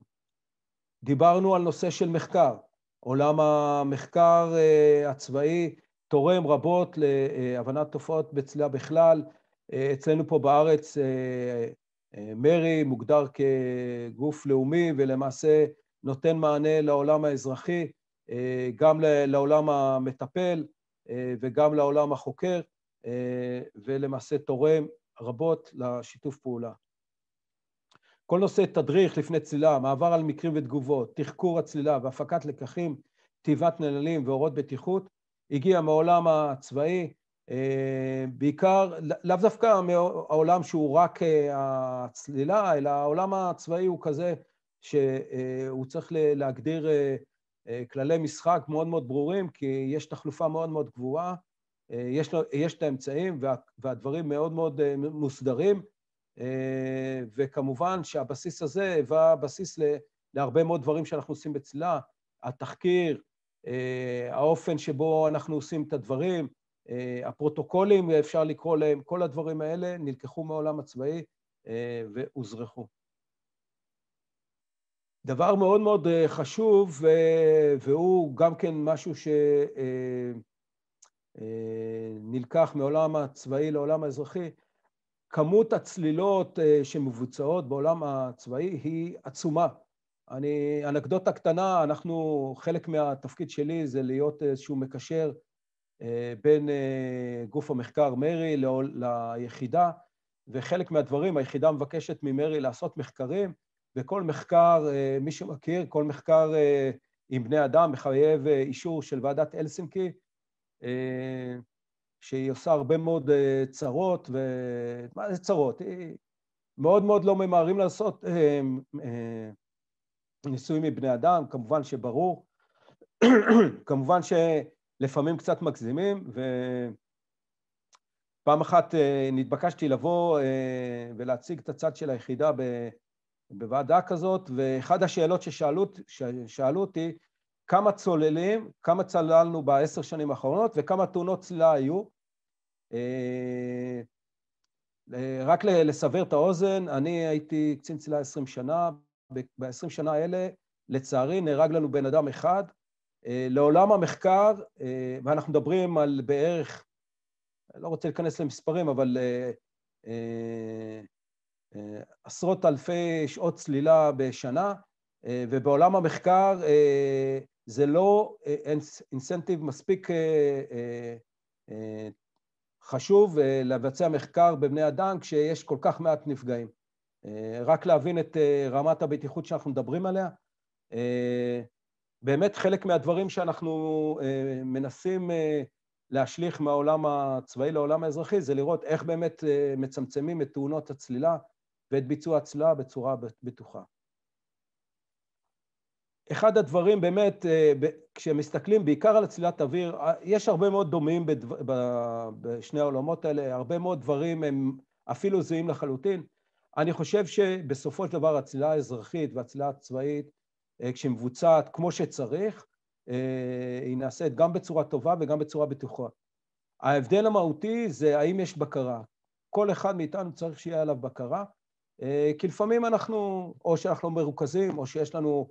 דיברנו על נושא של מחקר. עולם המחקר אה, הצבאי תורם רבות להבנת תופעות בצלילה בכלל. אה, אצלנו פה בארץ אה, אה, מרי מוגדר כגוף לאומי ולמעשה נותן מענה לעולם האזרחי, גם לעולם המטפל וגם לעולם החוקר, ולמעשה תורם רבות לשיתוף פעולה. כל נושא תדריך לפני צלילה, מעבר על מקרים ותגובות, תחקור הצלילה והפקת לקחים, כתיבת נללים והוראות בטיחות, הגיע מהעולם הצבאי, אה, בעיקר, לאו דווקא מהעולם שהוא רק אה, הצלילה, אלא העולם הצבאי הוא כזה שהוא אה, צריך להגדיר כללי משחק מאוד מאוד ברורים, כי יש תחלופה מאוד מאוד גבוהה, יש, יש את האמצעים וה, והדברים מאוד מאוד מוסדרים, וכמובן שהבסיס הזה היווה בסיס להרבה מאוד דברים שאנחנו עושים בצלילה, התחקיר, אה, האופן שבו אנחנו עושים את הדברים, אה, הפרוטוקולים, אפשר לקרוא להם, כל הדברים האלה נלקחו מהעולם הצבאי אה, והוזרחו. דבר מאוד מאוד חשוב, והוא גם כן משהו שנלקח מעולם הצבאי לעולם האזרחי, כמות הצלילות שמבוצעות בעולם הצבאי היא עצומה. אני, אנקדוטה קטנה, אנחנו, חלק מהתפקיד שלי זה להיות איזשהו מקשר אה, בין אה, גוף המחקר מרי ליחידה, וחלק מהדברים, היחידה מבקשת ממרי לעשות מחקרים, וכל מחקר, אה, מי שמכיר, כל מחקר עם בני אדם מחייב אישור של ועדת אלסינקי, שהיא עושה הרבה מאוד צרות, ו... מה זה צרות? היא... מאוד מאוד לא ממהרים לעשות ניסויים מבני אדם, כמובן שברור, כמובן שלפעמים קצת מגזימים, ופעם אחת אה, נתבקשתי לבוא אה, ולהציג את הצד של היחידה בוועדה כזאת, ואחד השאלות ששאלו, ששאלו אותי, כמה צוללים, כמה צללנו בעשר שנים האחרונות וכמה תאונות צלילה היו. אה, רק לסבר את האוזן, אני הייתי קצין צלילה עשרים שנה ב-20 שנה האלה, לצערי, נהרג לנו בן אדם אחד. אה, לעולם המחקר, אה, ואנחנו מדברים על בערך, לא רוצה להיכנס למספרים, אבל אה, עשרות אלפי שעות צלילה בשנה, ובעולם המחקר זה לא אינסנטיב מספיק חשוב לבצע מחקר בבני אדם כשיש כל כך מעט נפגעים. אה, רק להבין את אה, רמת הבטיחות שאנחנו מדברים עליה. אה, באמת חלק מהדברים שאנחנו מנסים להשליך מהעולם הצבאי לעולם האזרחי זה לראות איך באמת מצמצמים את תאונות הצלילה ואת ביצוע הצלילה בצורה בטוחה. אחד הדברים באמת, כשמסתכלים בעיקר על הצלילת אוויר, יש הרבה מאוד דומים בשני העולמות האלה, הרבה מאוד דברים הם אפילו זהים לחלוטין. אני חושב שבסופו של דבר הצלילה האזרחית והצלילה הצבאית, אה, כשהיא מבוצעת כמו שצריך, אה, היא נעשית גם בצורה טובה וגם בצורה בטוחה. ההבדל המהותי זה האם יש בקרה. כל אחד מאיתנו צריך שיהיה עליו בקרה, אה, כי לפעמים אנחנו, או שאנחנו לא מרוכזים, או שיש לנו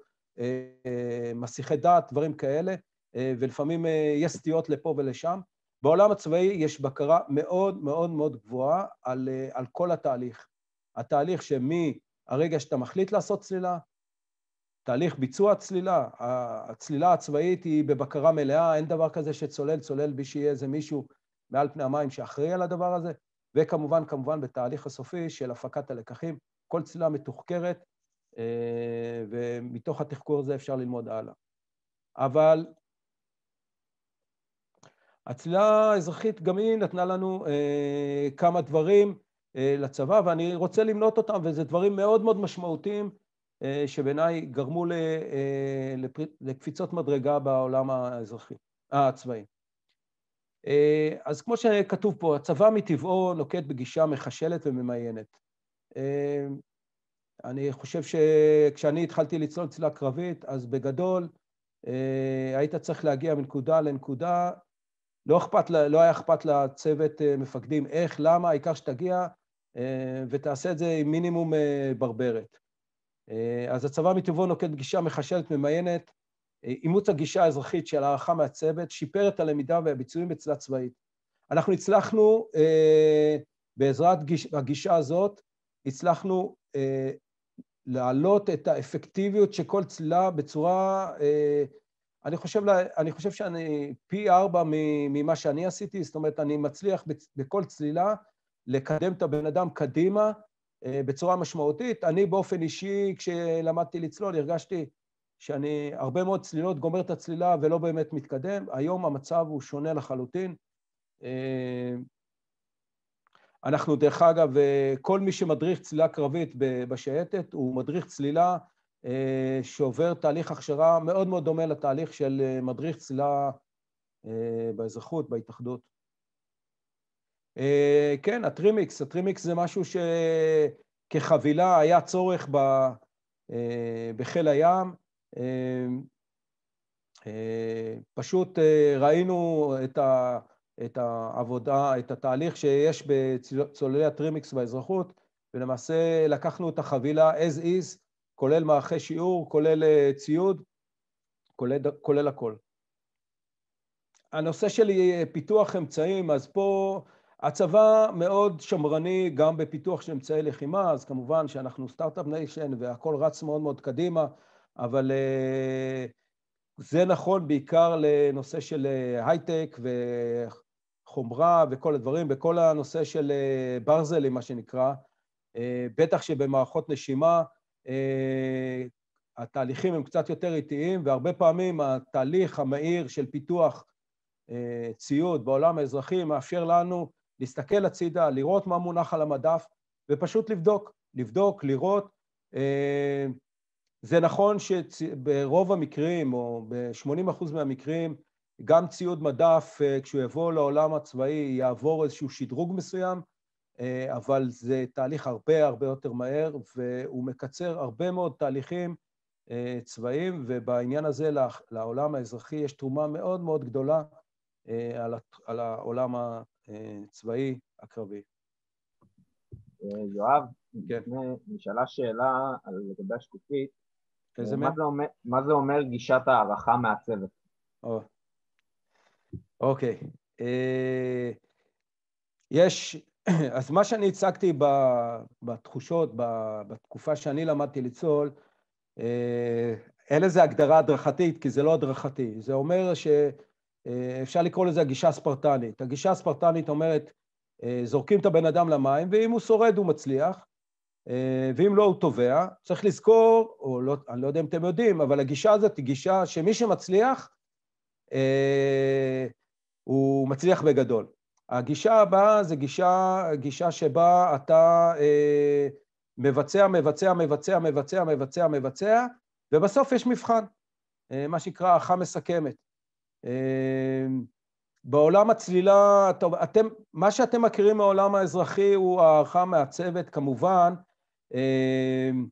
מסיכי דעת, דברים כאלה, ולפעמים יש סטיות לפה ולשם. בעולם הצבאי יש בקרה מאוד מאוד מאוד גבוהה על, על כל התהליך. התהליך שמהרגע שאתה מחליט לעשות צלילה, תהליך ביצוע הצלילה, הצלילה הצבאית היא בבקרה מלאה, אין דבר כזה שצולל צולל בלי שיהיה איזה מישהו מעל פני המים שאחראי על הדבר הזה, וכמובן, כמובן, בתהליך הסופי של הפקת הלקחים, כל צלילה מתוחקרת, אה, ומתוך התחקור הזה אפשר ללמוד הלאה. אבל הצלילה האזרחית גם היא נתנה לנו אה, כמה דברים אה, לצבא, ואני רוצה למנות אותם, וזה דברים מאוד מאוד משמעותיים אה, שבעיניי גרמו אה, לקפיצות מדרגה בעולם האזרחי, הצבאי. אז כמו שכתוב פה, הצבא מטבעו נוקט בגישה מחשלת וממיינת. אני חושב שכשאני התחלתי לצלול צלילה קרבית, אז בגדול היית צריך להגיע מנקודה לנקודה. לא, אכפת, לא היה אכפת לצוות מפקדים איך, למה, העיקר שתגיע, אה, ותעשה את זה עם מינימום אה, ברברת. אה, אז הצבא מטבעו נוקט גישה מחשלת, ממיינת. אימוץ הגישה האזרחית של הערכה מהצוות, שיפר את הלמידה והביצועים בצלה צבאית. אנחנו הצלחנו, בעזרת הגישה הזאת, הצלחנו להעלות את האפקטיביות של כל צלילה בצורה, אני חושב, אני חושב שאני פי ארבע ממה שאני עשיתי, זאת אומרת, אני מצליח בכל צלילה לקדם את הבן אדם קדימה אה, בצורה משמעותית. אני באופן אישי, כשלמדתי לצלול, הרגשתי שאני הרבה מאוד צלילות גומר את הצלילה ולא באמת מתקדם. היום המצב הוא שונה לחלוטין. אה, אנחנו, דרך אגב, אה, כל מי שמדריך צלילה קרבית בשייטת, הוא מדריך צלילה שעובר תהליך הכשרה מאוד מאוד דומה לתהליך של מדריך צלילה באזרחות, בהתאחדות. אה, כן, הטרימיקס, הטרימיקס זה משהו שכחבילה היה צורך ב... אה, בחיל הים. אה, פשוט ראינו את, ה... את העבודה, את התהליך שיש בצוללי הטרימיקס באזרחות, ולמעשה לקחנו את החבילה as is, כולל מערכי שיעור, כולל ציוד, כולל, כולל הכל. הנושא של פיתוח אמצעים, אז פה הצבא מאוד שמרני גם בפיתוח של אמצעי לחימה, אז כמובן שאנחנו סטארט-אפ ניישן והכל רץ מאוד מאוד קדימה, אבל אה, זה נכון בעיקר לנושא של אה, הייטק וחומרה וכל הדברים, בכל הנושא של אה, ברזלי, מה שנקרא. בטח שבמערכות נשימה התהליכים הם קצת יותר איטיים, והרבה פעמים התהליך המהיר של פיתוח ציוד בעולם האזרחי מאפשר לנו להסתכל הצידה, לראות מה מונח על המדף, ופשוט לבדוק, לבדוק, לראות. אה, זה נכון שברוב המקרים, או ב-80% מהמקרים, גם ציוד מדף, אה, כשהוא יבוא לעולם הצבאי, יעבור איזשהו שדרוג מסוים, אה, אבל זה תהליך הרבה הרבה יותר מהר, והוא מקצר הרבה מאוד תהליכים צבאיים, ובעניין הזה לעולם האזרחי יש תרומה מאוד מאוד גדולה על העולם אה, צבאי הקרבי. אה, יואב, כן. נשאלה שאלה על לגבי השקופית. איזה אה, מה? זה אומר, מה זה אומר גישת הערכה מהצוות? או. אוקיי. אה, יש, אז מה שאני הצגתי בתחושות, בתקופה שאני למדתי לצלול, אה, אין לזה הגדרה הדרכתית, כי זה לא הדרכתי. זה אומר ש... אה, אפשר לקרוא לזה הגישה הספרטנית. הגישה הספרטנית אומרת, אה, זורקים את הבן אדם למים, ואם הוא שורד הוא מצליח, אה, ואם לא הוא תובע. צריך לזכור, או לא, אני לא יודע אם אתם יודעים, אבל הגישה הזאת היא גישה שמי שמצליח, הוא מצליח בגדול. הגישה הבאה זה גישה, גישה שבה אתה מבצע, מבצע, מבצע, מבצע, מבצע, מבצע, ובסוף יש מבחן, מה שנקרא הערכה מסכמת. אמ, בעולם הצלילה, טוב, אתם, מה שאתם מכירים מהעולם האזרחי הוא הערכה מעצבת כמובן. אמ,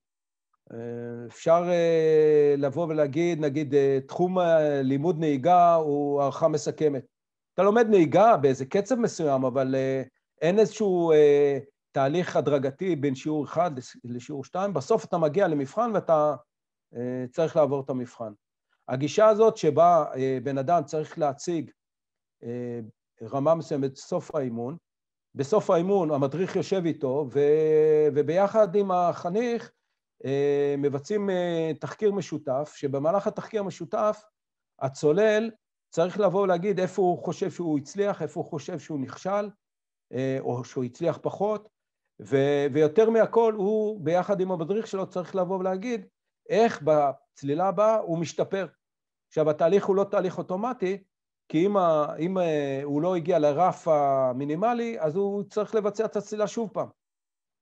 אה, אפשר אה, לבוא ולהגיד, נגיד, אה, תחום לימוד נהיגה הוא הערכה מסכמת. אתה לומד נהיגה באיזה קצב מסוים, אבל אין איזשהו תהליך הדרגתי בין שיעור אחד לשיעור שתיים. בסוף אתה מגיע למבחן ואתה צריך לעבור את המבחן. הגישה הזאת שבה אה, בן אדם צריך להציג אה, רמה מסוימת סוף האימון, בסוף האימון המדריך יושב איתו ו... וביחד עם החניך אה, מבצעים תחקיר משותף, שבמהלך התחקיר המשותף הצולל צריך לבוא ולהגיד איפה הוא חושב שהוא הצליח, איפה הוא חושב שהוא נכשל, או שהוא הצליח פחות, ו... ויותר מהכל הוא ביחד עם המדריך שלו צריך לבוא ולהגיד איך בצלילה הבאה הוא משתפר. עכשיו, התהליך הוא לא תהליך אוטומטי, כי אם, ה, אם אה, הוא לא הגיע לרף המינימלי, אז הוא צריך לבצע את הצלילה שוב פעם.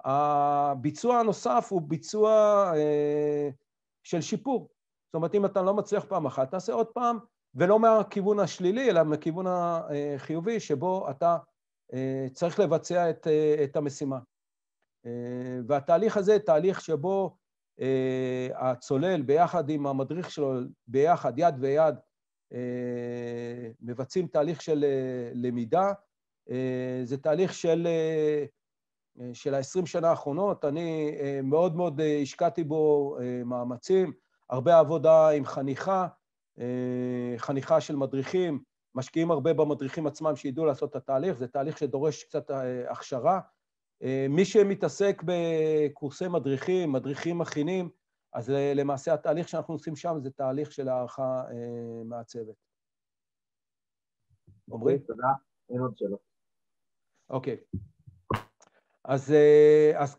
הביצוע הנוסף הוא ביצוע אה, של שיפור. זאת אומרת, אם אתה לא מצליח פעם אחת, תעשה עוד פעם, ולא מהכיוון השלילי, אלא מהכיוון החיובי, אה, שבו אתה אה, צריך לבצע את, אה, את המשימה. אה, והתהליך הזה, תהליך שבו אה, הצולל ביחד עם המדריך שלו, ביחד, יד ביד, אה, מבצעים תהליך של אה, למידה. זה תהליך של, של ה-20 שנה האחרונות, אני מאוד מאוד השקעתי בו מאמצים, הרבה עבודה עם חניכה, חניכה של מדריכים, משקיעים הרבה במדריכים עצמם שידעו לעשות את התהליך, זה תהליך שדורש קצת הכשרה. אה, מי שמתעסק בקורסי מדריכים, מדריכים מכינים, אז למעשה התהליך שאנחנו עושים שם זה תהליך של הערכה אה, מהצוות. אוקיי, עמרי? תודה, אין עוד שאלות. אוקיי. אז, אה, אז,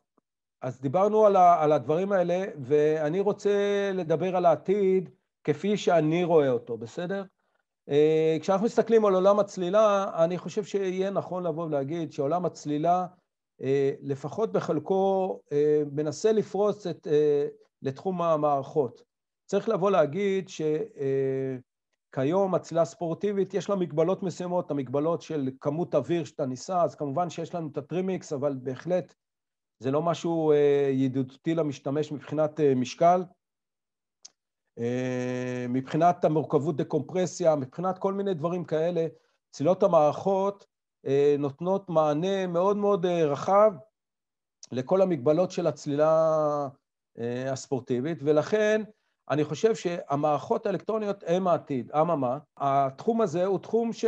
אז דיברנו על, ה, על הדברים האלה, ואני רוצה לדבר על העתיד כפי שאני רואה אותו, בסדר? כשאנחנו מסתכלים על עולם הצלילה, אני חושב שיהיה נכון לבוא ולהגיד שעולם הצלילה אה, לפחות בחלקו אה, מנסה לפרוץ את, אה, לתחום המערכות. צריך לבוא להגיד שכיום הצלילה הספורטיבית יש לה מגבלות מסוימות, המגבלות של כמות אוויר שאתה ניסה, אז כמובן שיש לנו את הטרימיקס, אבל בהחלט זה לא משהו ידידותי למשתמש מבחינת משקל. מבחינת המורכבות דקומפרסיה, מבחינת כל מיני דברים כאלה, צלילות המערכות אה, נותנות מענה מאוד מאוד אה, רחב לכל המגבלות של הצלילה אה, הספורטיבית, ולכן אני חושב שהמערכות האלקטרוניות הם העתיד. אממה, התחום הזה הוא תחום ש...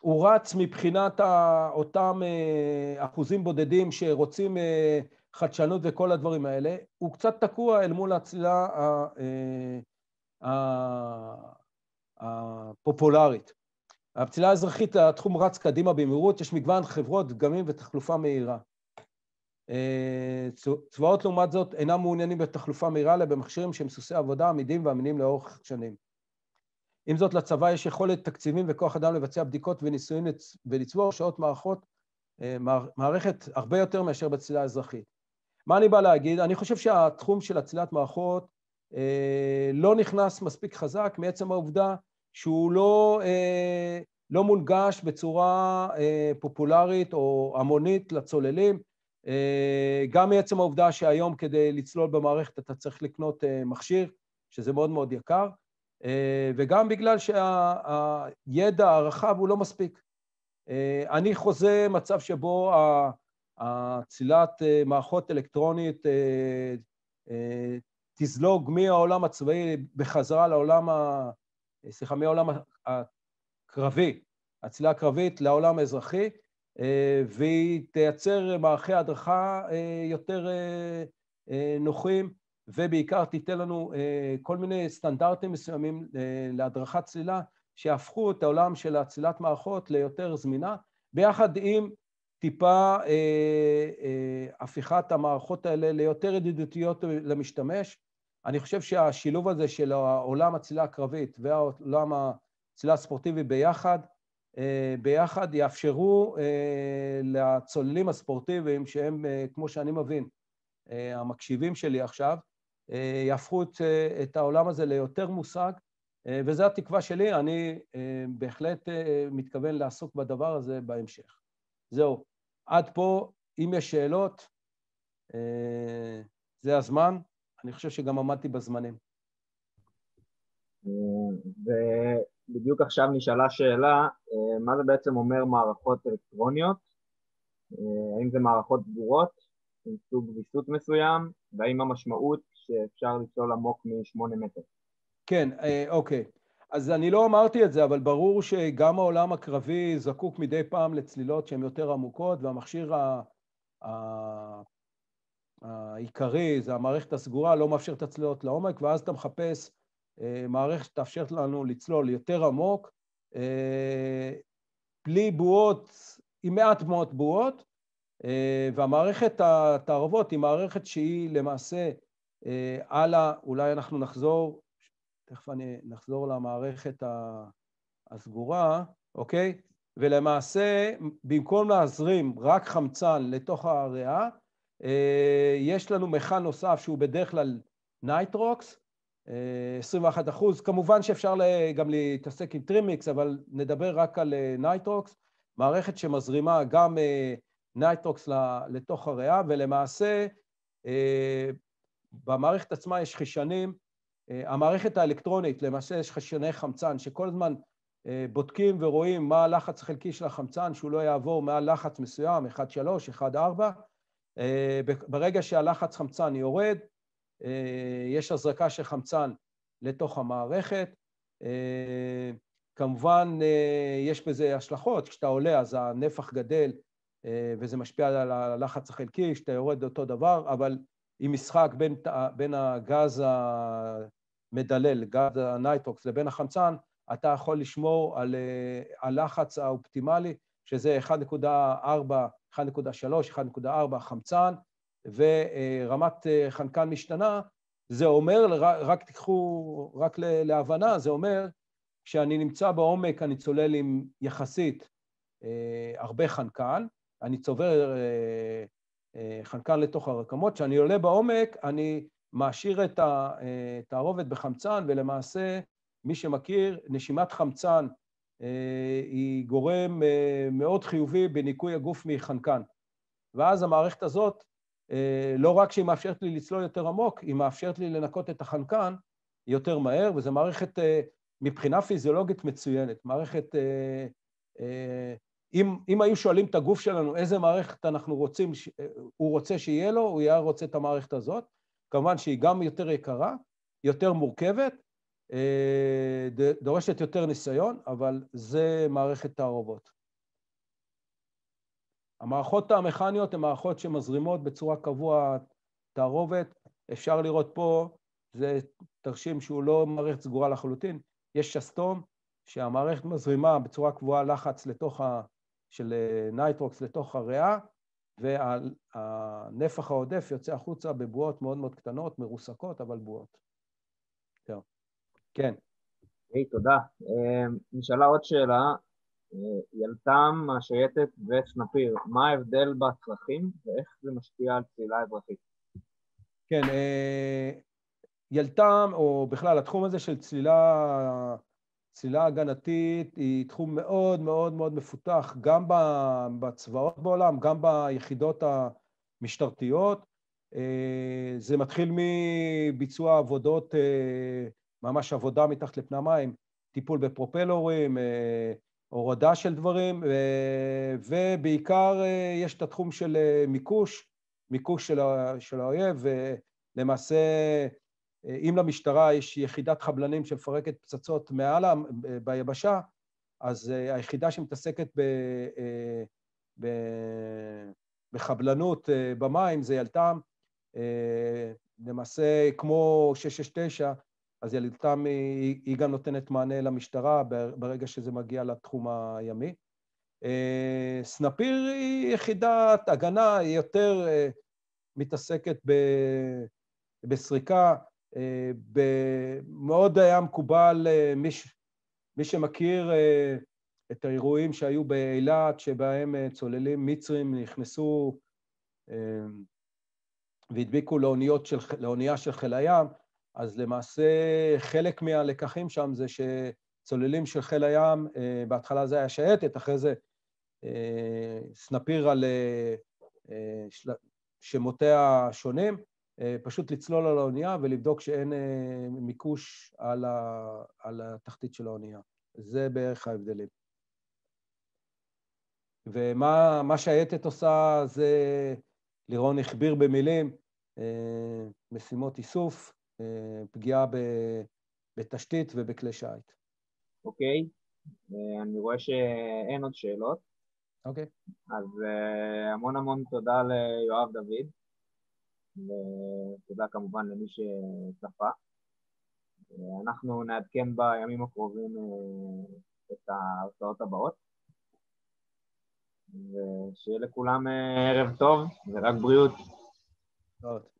הוא רץ מבחינת אותם אחוזים בודדים שרוצים חדשנות וכל הדברים האלה, הוא קצת תקוע אל מול הצלילה הפופולרית. הפצילה האזרחית, התחום רץ קדימה במהירות, יש מגוון חברות, דגמים ותחלופה מהירה. אה, צבאות לעומת זאת אינם מעוניינים בתחלופה מהירה, אלא במכשירים שהם סוסי עבודה עמידים ואמינים לאורך שנים. עם זאת, לצבא יש יכולת, תקציבים וכוח אדם לבצע בדיקות וניסויים ולצבור שעות מערכות, אה, מערכת הרבה יותר מאשר בצלילה האזרחית. מה אני בא להגיד? אני חושב שהתחום של הצלילת מערכות אה, לא נכנס מספיק חזק מעצם העובדה שהוא לא, אה, לא מונגש בצורה אה, פופולרית או המונית לצוללים. אה, גם מעצם העובדה שהיום כדי לצלול במערכת אתה צריך לקנות מכשיר, שזה מאוד מאוד יקר, וגם בגלל שהידע הרחב הוא לא מספיק. אני חוזה מצב שבו אה, מערכות אלקטרונית תזלוג מהעולם הצבאי בחזרה לעולם ה... סליחה, מהעולם הקרבי, הצלילה הקרבית לעולם האזרחי, אה, והיא תייצר מערכי הדרכה אה, יותר אה, נוחים, ובעיקר תיתן לנו כל מיני סטנדרטים מסוימים להדרכת צלילה, שיהפכו את העולם של הצלילת מערכות ליותר זמינה, ביחד עם טיפה הפיכת המערכות האלה ליותר ידידותיות למשתמש, אני חושב שהשילוב הזה של העולם הצלילה הקרבית והעולם הצלילה הספורטיבי ביחד, אה, ביחד יאפשרו אה, לצוללים הספורטיביים, שהם, אה, כמו שאני מבין, המקשיבים שלי עכשיו, יהפכו את, את העולם הזה ליותר מושג, וזו התקווה שלי, אני בהחלט מתכוון לעסוק בדבר הזה בהמשך. זהו, עד פה, אם יש שאלות, זה הזמן. אני חושב שגם עמדתי בזמנים. ובדיוק עכשיו נשאלה שאלה, אה, מה זה בעצם אומר מערכות אלקטרוניות? אה, האם זה מערכות סגורות עם סוג ויסות מסוים, והאם המשמעות שאפשר לצלול עמוק משמונה מטר? כן, אה, אוקיי. אז אני לא אמרתי את זה, אבל ברור שגם העולם הקרבי זקוק מדי פעם לצלילות שהן יותר עמוקות, והמכשיר ה... העיקרי, זה המערכת הסגורה, לא מאפשרת הצלילות לעומק, ואז אתה מחפש אה, מערכת שתאפשר לנו לצלול יותר עמוק, אה, בלי בועות, עם מעט מאוד בועות, אה, והמערכת התערבות היא מערכת שהיא למעשה, הלאה, אולי אנחנו נחזור, תכף אני נחזור למערכת הסגורה, אוקיי? ולמעשה, במקום להזרים רק חמצן לתוך הריאה, אה, יש לנו מכל נוסף שהוא בדרך כלל נייטרוקס, אה, 21 אחוז. כמובן שאפשר גם להתעסק עם טרימיקס, אבל נדבר רק על נייטרוקס, אה, מערכת שמזרימה גם נייטרוקס לתוך הריאה, ולמעשה במערכת עצמה יש חישנים, המערכת האלקטרונית, למעשה יש חיישני חמצן, שכל הזמן בודקים ורואים מה הלחץ החלקי של החמצן, שהוא לא יעבור מעל לחץ מסוים, 1.3, 1.4, אה, ברגע שהלחץ חמצן יורד, אה, יש הזרקה של חמצן לתוך המערכת. אה, כמובן, יש בזה השלכות. כשאתה עולה אז הנפח גדל וזה משפיע על הלחץ החלקי, כשאתה יורד אותו דבר, אבל עם משחק בין, בין הגז המדלל, גז הנייטרוקס, לבין החמצן, אתה יכול לשמור על הלחץ האופטימלי שזה 1.4, 1.3, 1.4 חמצן, ורמת אה, חנקן משתנה, זה אומר, רק תיקחו, רק להבנה, זה אומר שאני נמצא בעומק אני צולל עם יחסית אה, הרבה חנקן, אני צובר אה, חנקן לתוך הרקמות, כשאני עולה בעומק אני מעשיר את התערובת בחמצן, ולמעשה, מי שמכיר, נשימת חמצן אה, היא גורם אה, מאוד חיובי בניקוי הגוף מחנקן. ואז המערכת הזאת, אה, לא רק שהיא מאפשרת לי לצלול יותר עמוק, היא מאפשרת לי לנקות את החנקן יותר מהר, וזו מערכת מבחינה פיזיולוגית מצוינת, מערכת... אם, אם היו שואלים את הגוף שלנו איזה מערכת אנחנו רוצים, הוא רוצה שיהיה לו, הוא היה רוצה את המערכת הזאת. כמובן שהיא גם יותר יקרה, יותר מורכבת, אה, דורשת יותר ניסיון, אבל זה מערכת תערובות. המערכות המכניות הן מערכות שמזרימות בצורה קבוע תערובת. אפשר לראות פה, זה תרשים שהוא לא מערכת סגורה לחלוטין, יש שסתום שהמערכת מזרימה בצורה קבועה לחץ לתוך ה... של אה, נייטרוקס לתוך הריאה, והנפח העודף יוצא החוצה בבועות מאוד מאוד קטנות, מרוסקות, אבל בועות. כן. היי, תודה. אמ, נשאלה עוד שאלה, אה, ילתם, השייטת וסנפיר, מה ההבדל בצרכים ואיך זה משפיע על קהילה אזרחית? כן, אה, ילתם, או בכלל התחום הזה של צלילה, צלילה הגנתית, היא תחום מאוד מאוד מאוד מפותח, גם בצבאות בעולם, גם ביחידות המשטרתיות. אה, זה מתחיל מביצוע עבודות ממש עבודה מתחת לפני המים, טיפול בפרופלורים, אה, הורדה של דברים, אה, ובעיקר אה, יש את התחום של מיקוש, מיקוש של, של האויב, ולמעשה אם למשטרה יש יחידת חבלנים שמפרקת פצצות מעל, ביבשה, אז היחידה שמתעסקת ב, ב, בחבלנות במים זה ילת"ם, למעשה כמו 669, אז ילדותם היא, אה, היא גם נותנת מענה למשטרה ברגע שזה מגיע לתחום הימי. אה, סנפיר היא יחידת הגנה, היא יותר אה, מתעסקת ב, בסריקה, ב, מאוד היה מקובל, מי, מי שמכיר את האירועים שהיו באילת, שבהם צוללים מצרים נכנסו והדביקו לאוניות של, לאונייה של חיל הים, אז למעשה חלק מהלקחים שם זה שצוללים של חיל הים, אה, בהתחלה זה היה שייטת, אחרי זה אה, סנפיר על אה, שמותיה השונים, פשוט לצלול על האונייה ולבדוק שאין מיקוש על, ה, על התחתית של האונייה. זה בערך ההבדלים. ומה שהייטת עושה זה, לירון הכביר במילים, משימות איסוף, אה, פגיעה בתשתית ובכלי שיט. אוקיי, okay. אה, אני רואה שאין עוד שאלות. אוקיי. Okay. אז אה, המון המון תודה ליואב דוד, ותודה כמובן למי שצפה. אנחנו נעדכן בימים הקרובים את ההרצאות הבאות, ושיהיה לכולם ערב טוב ורק בריאות. טוב.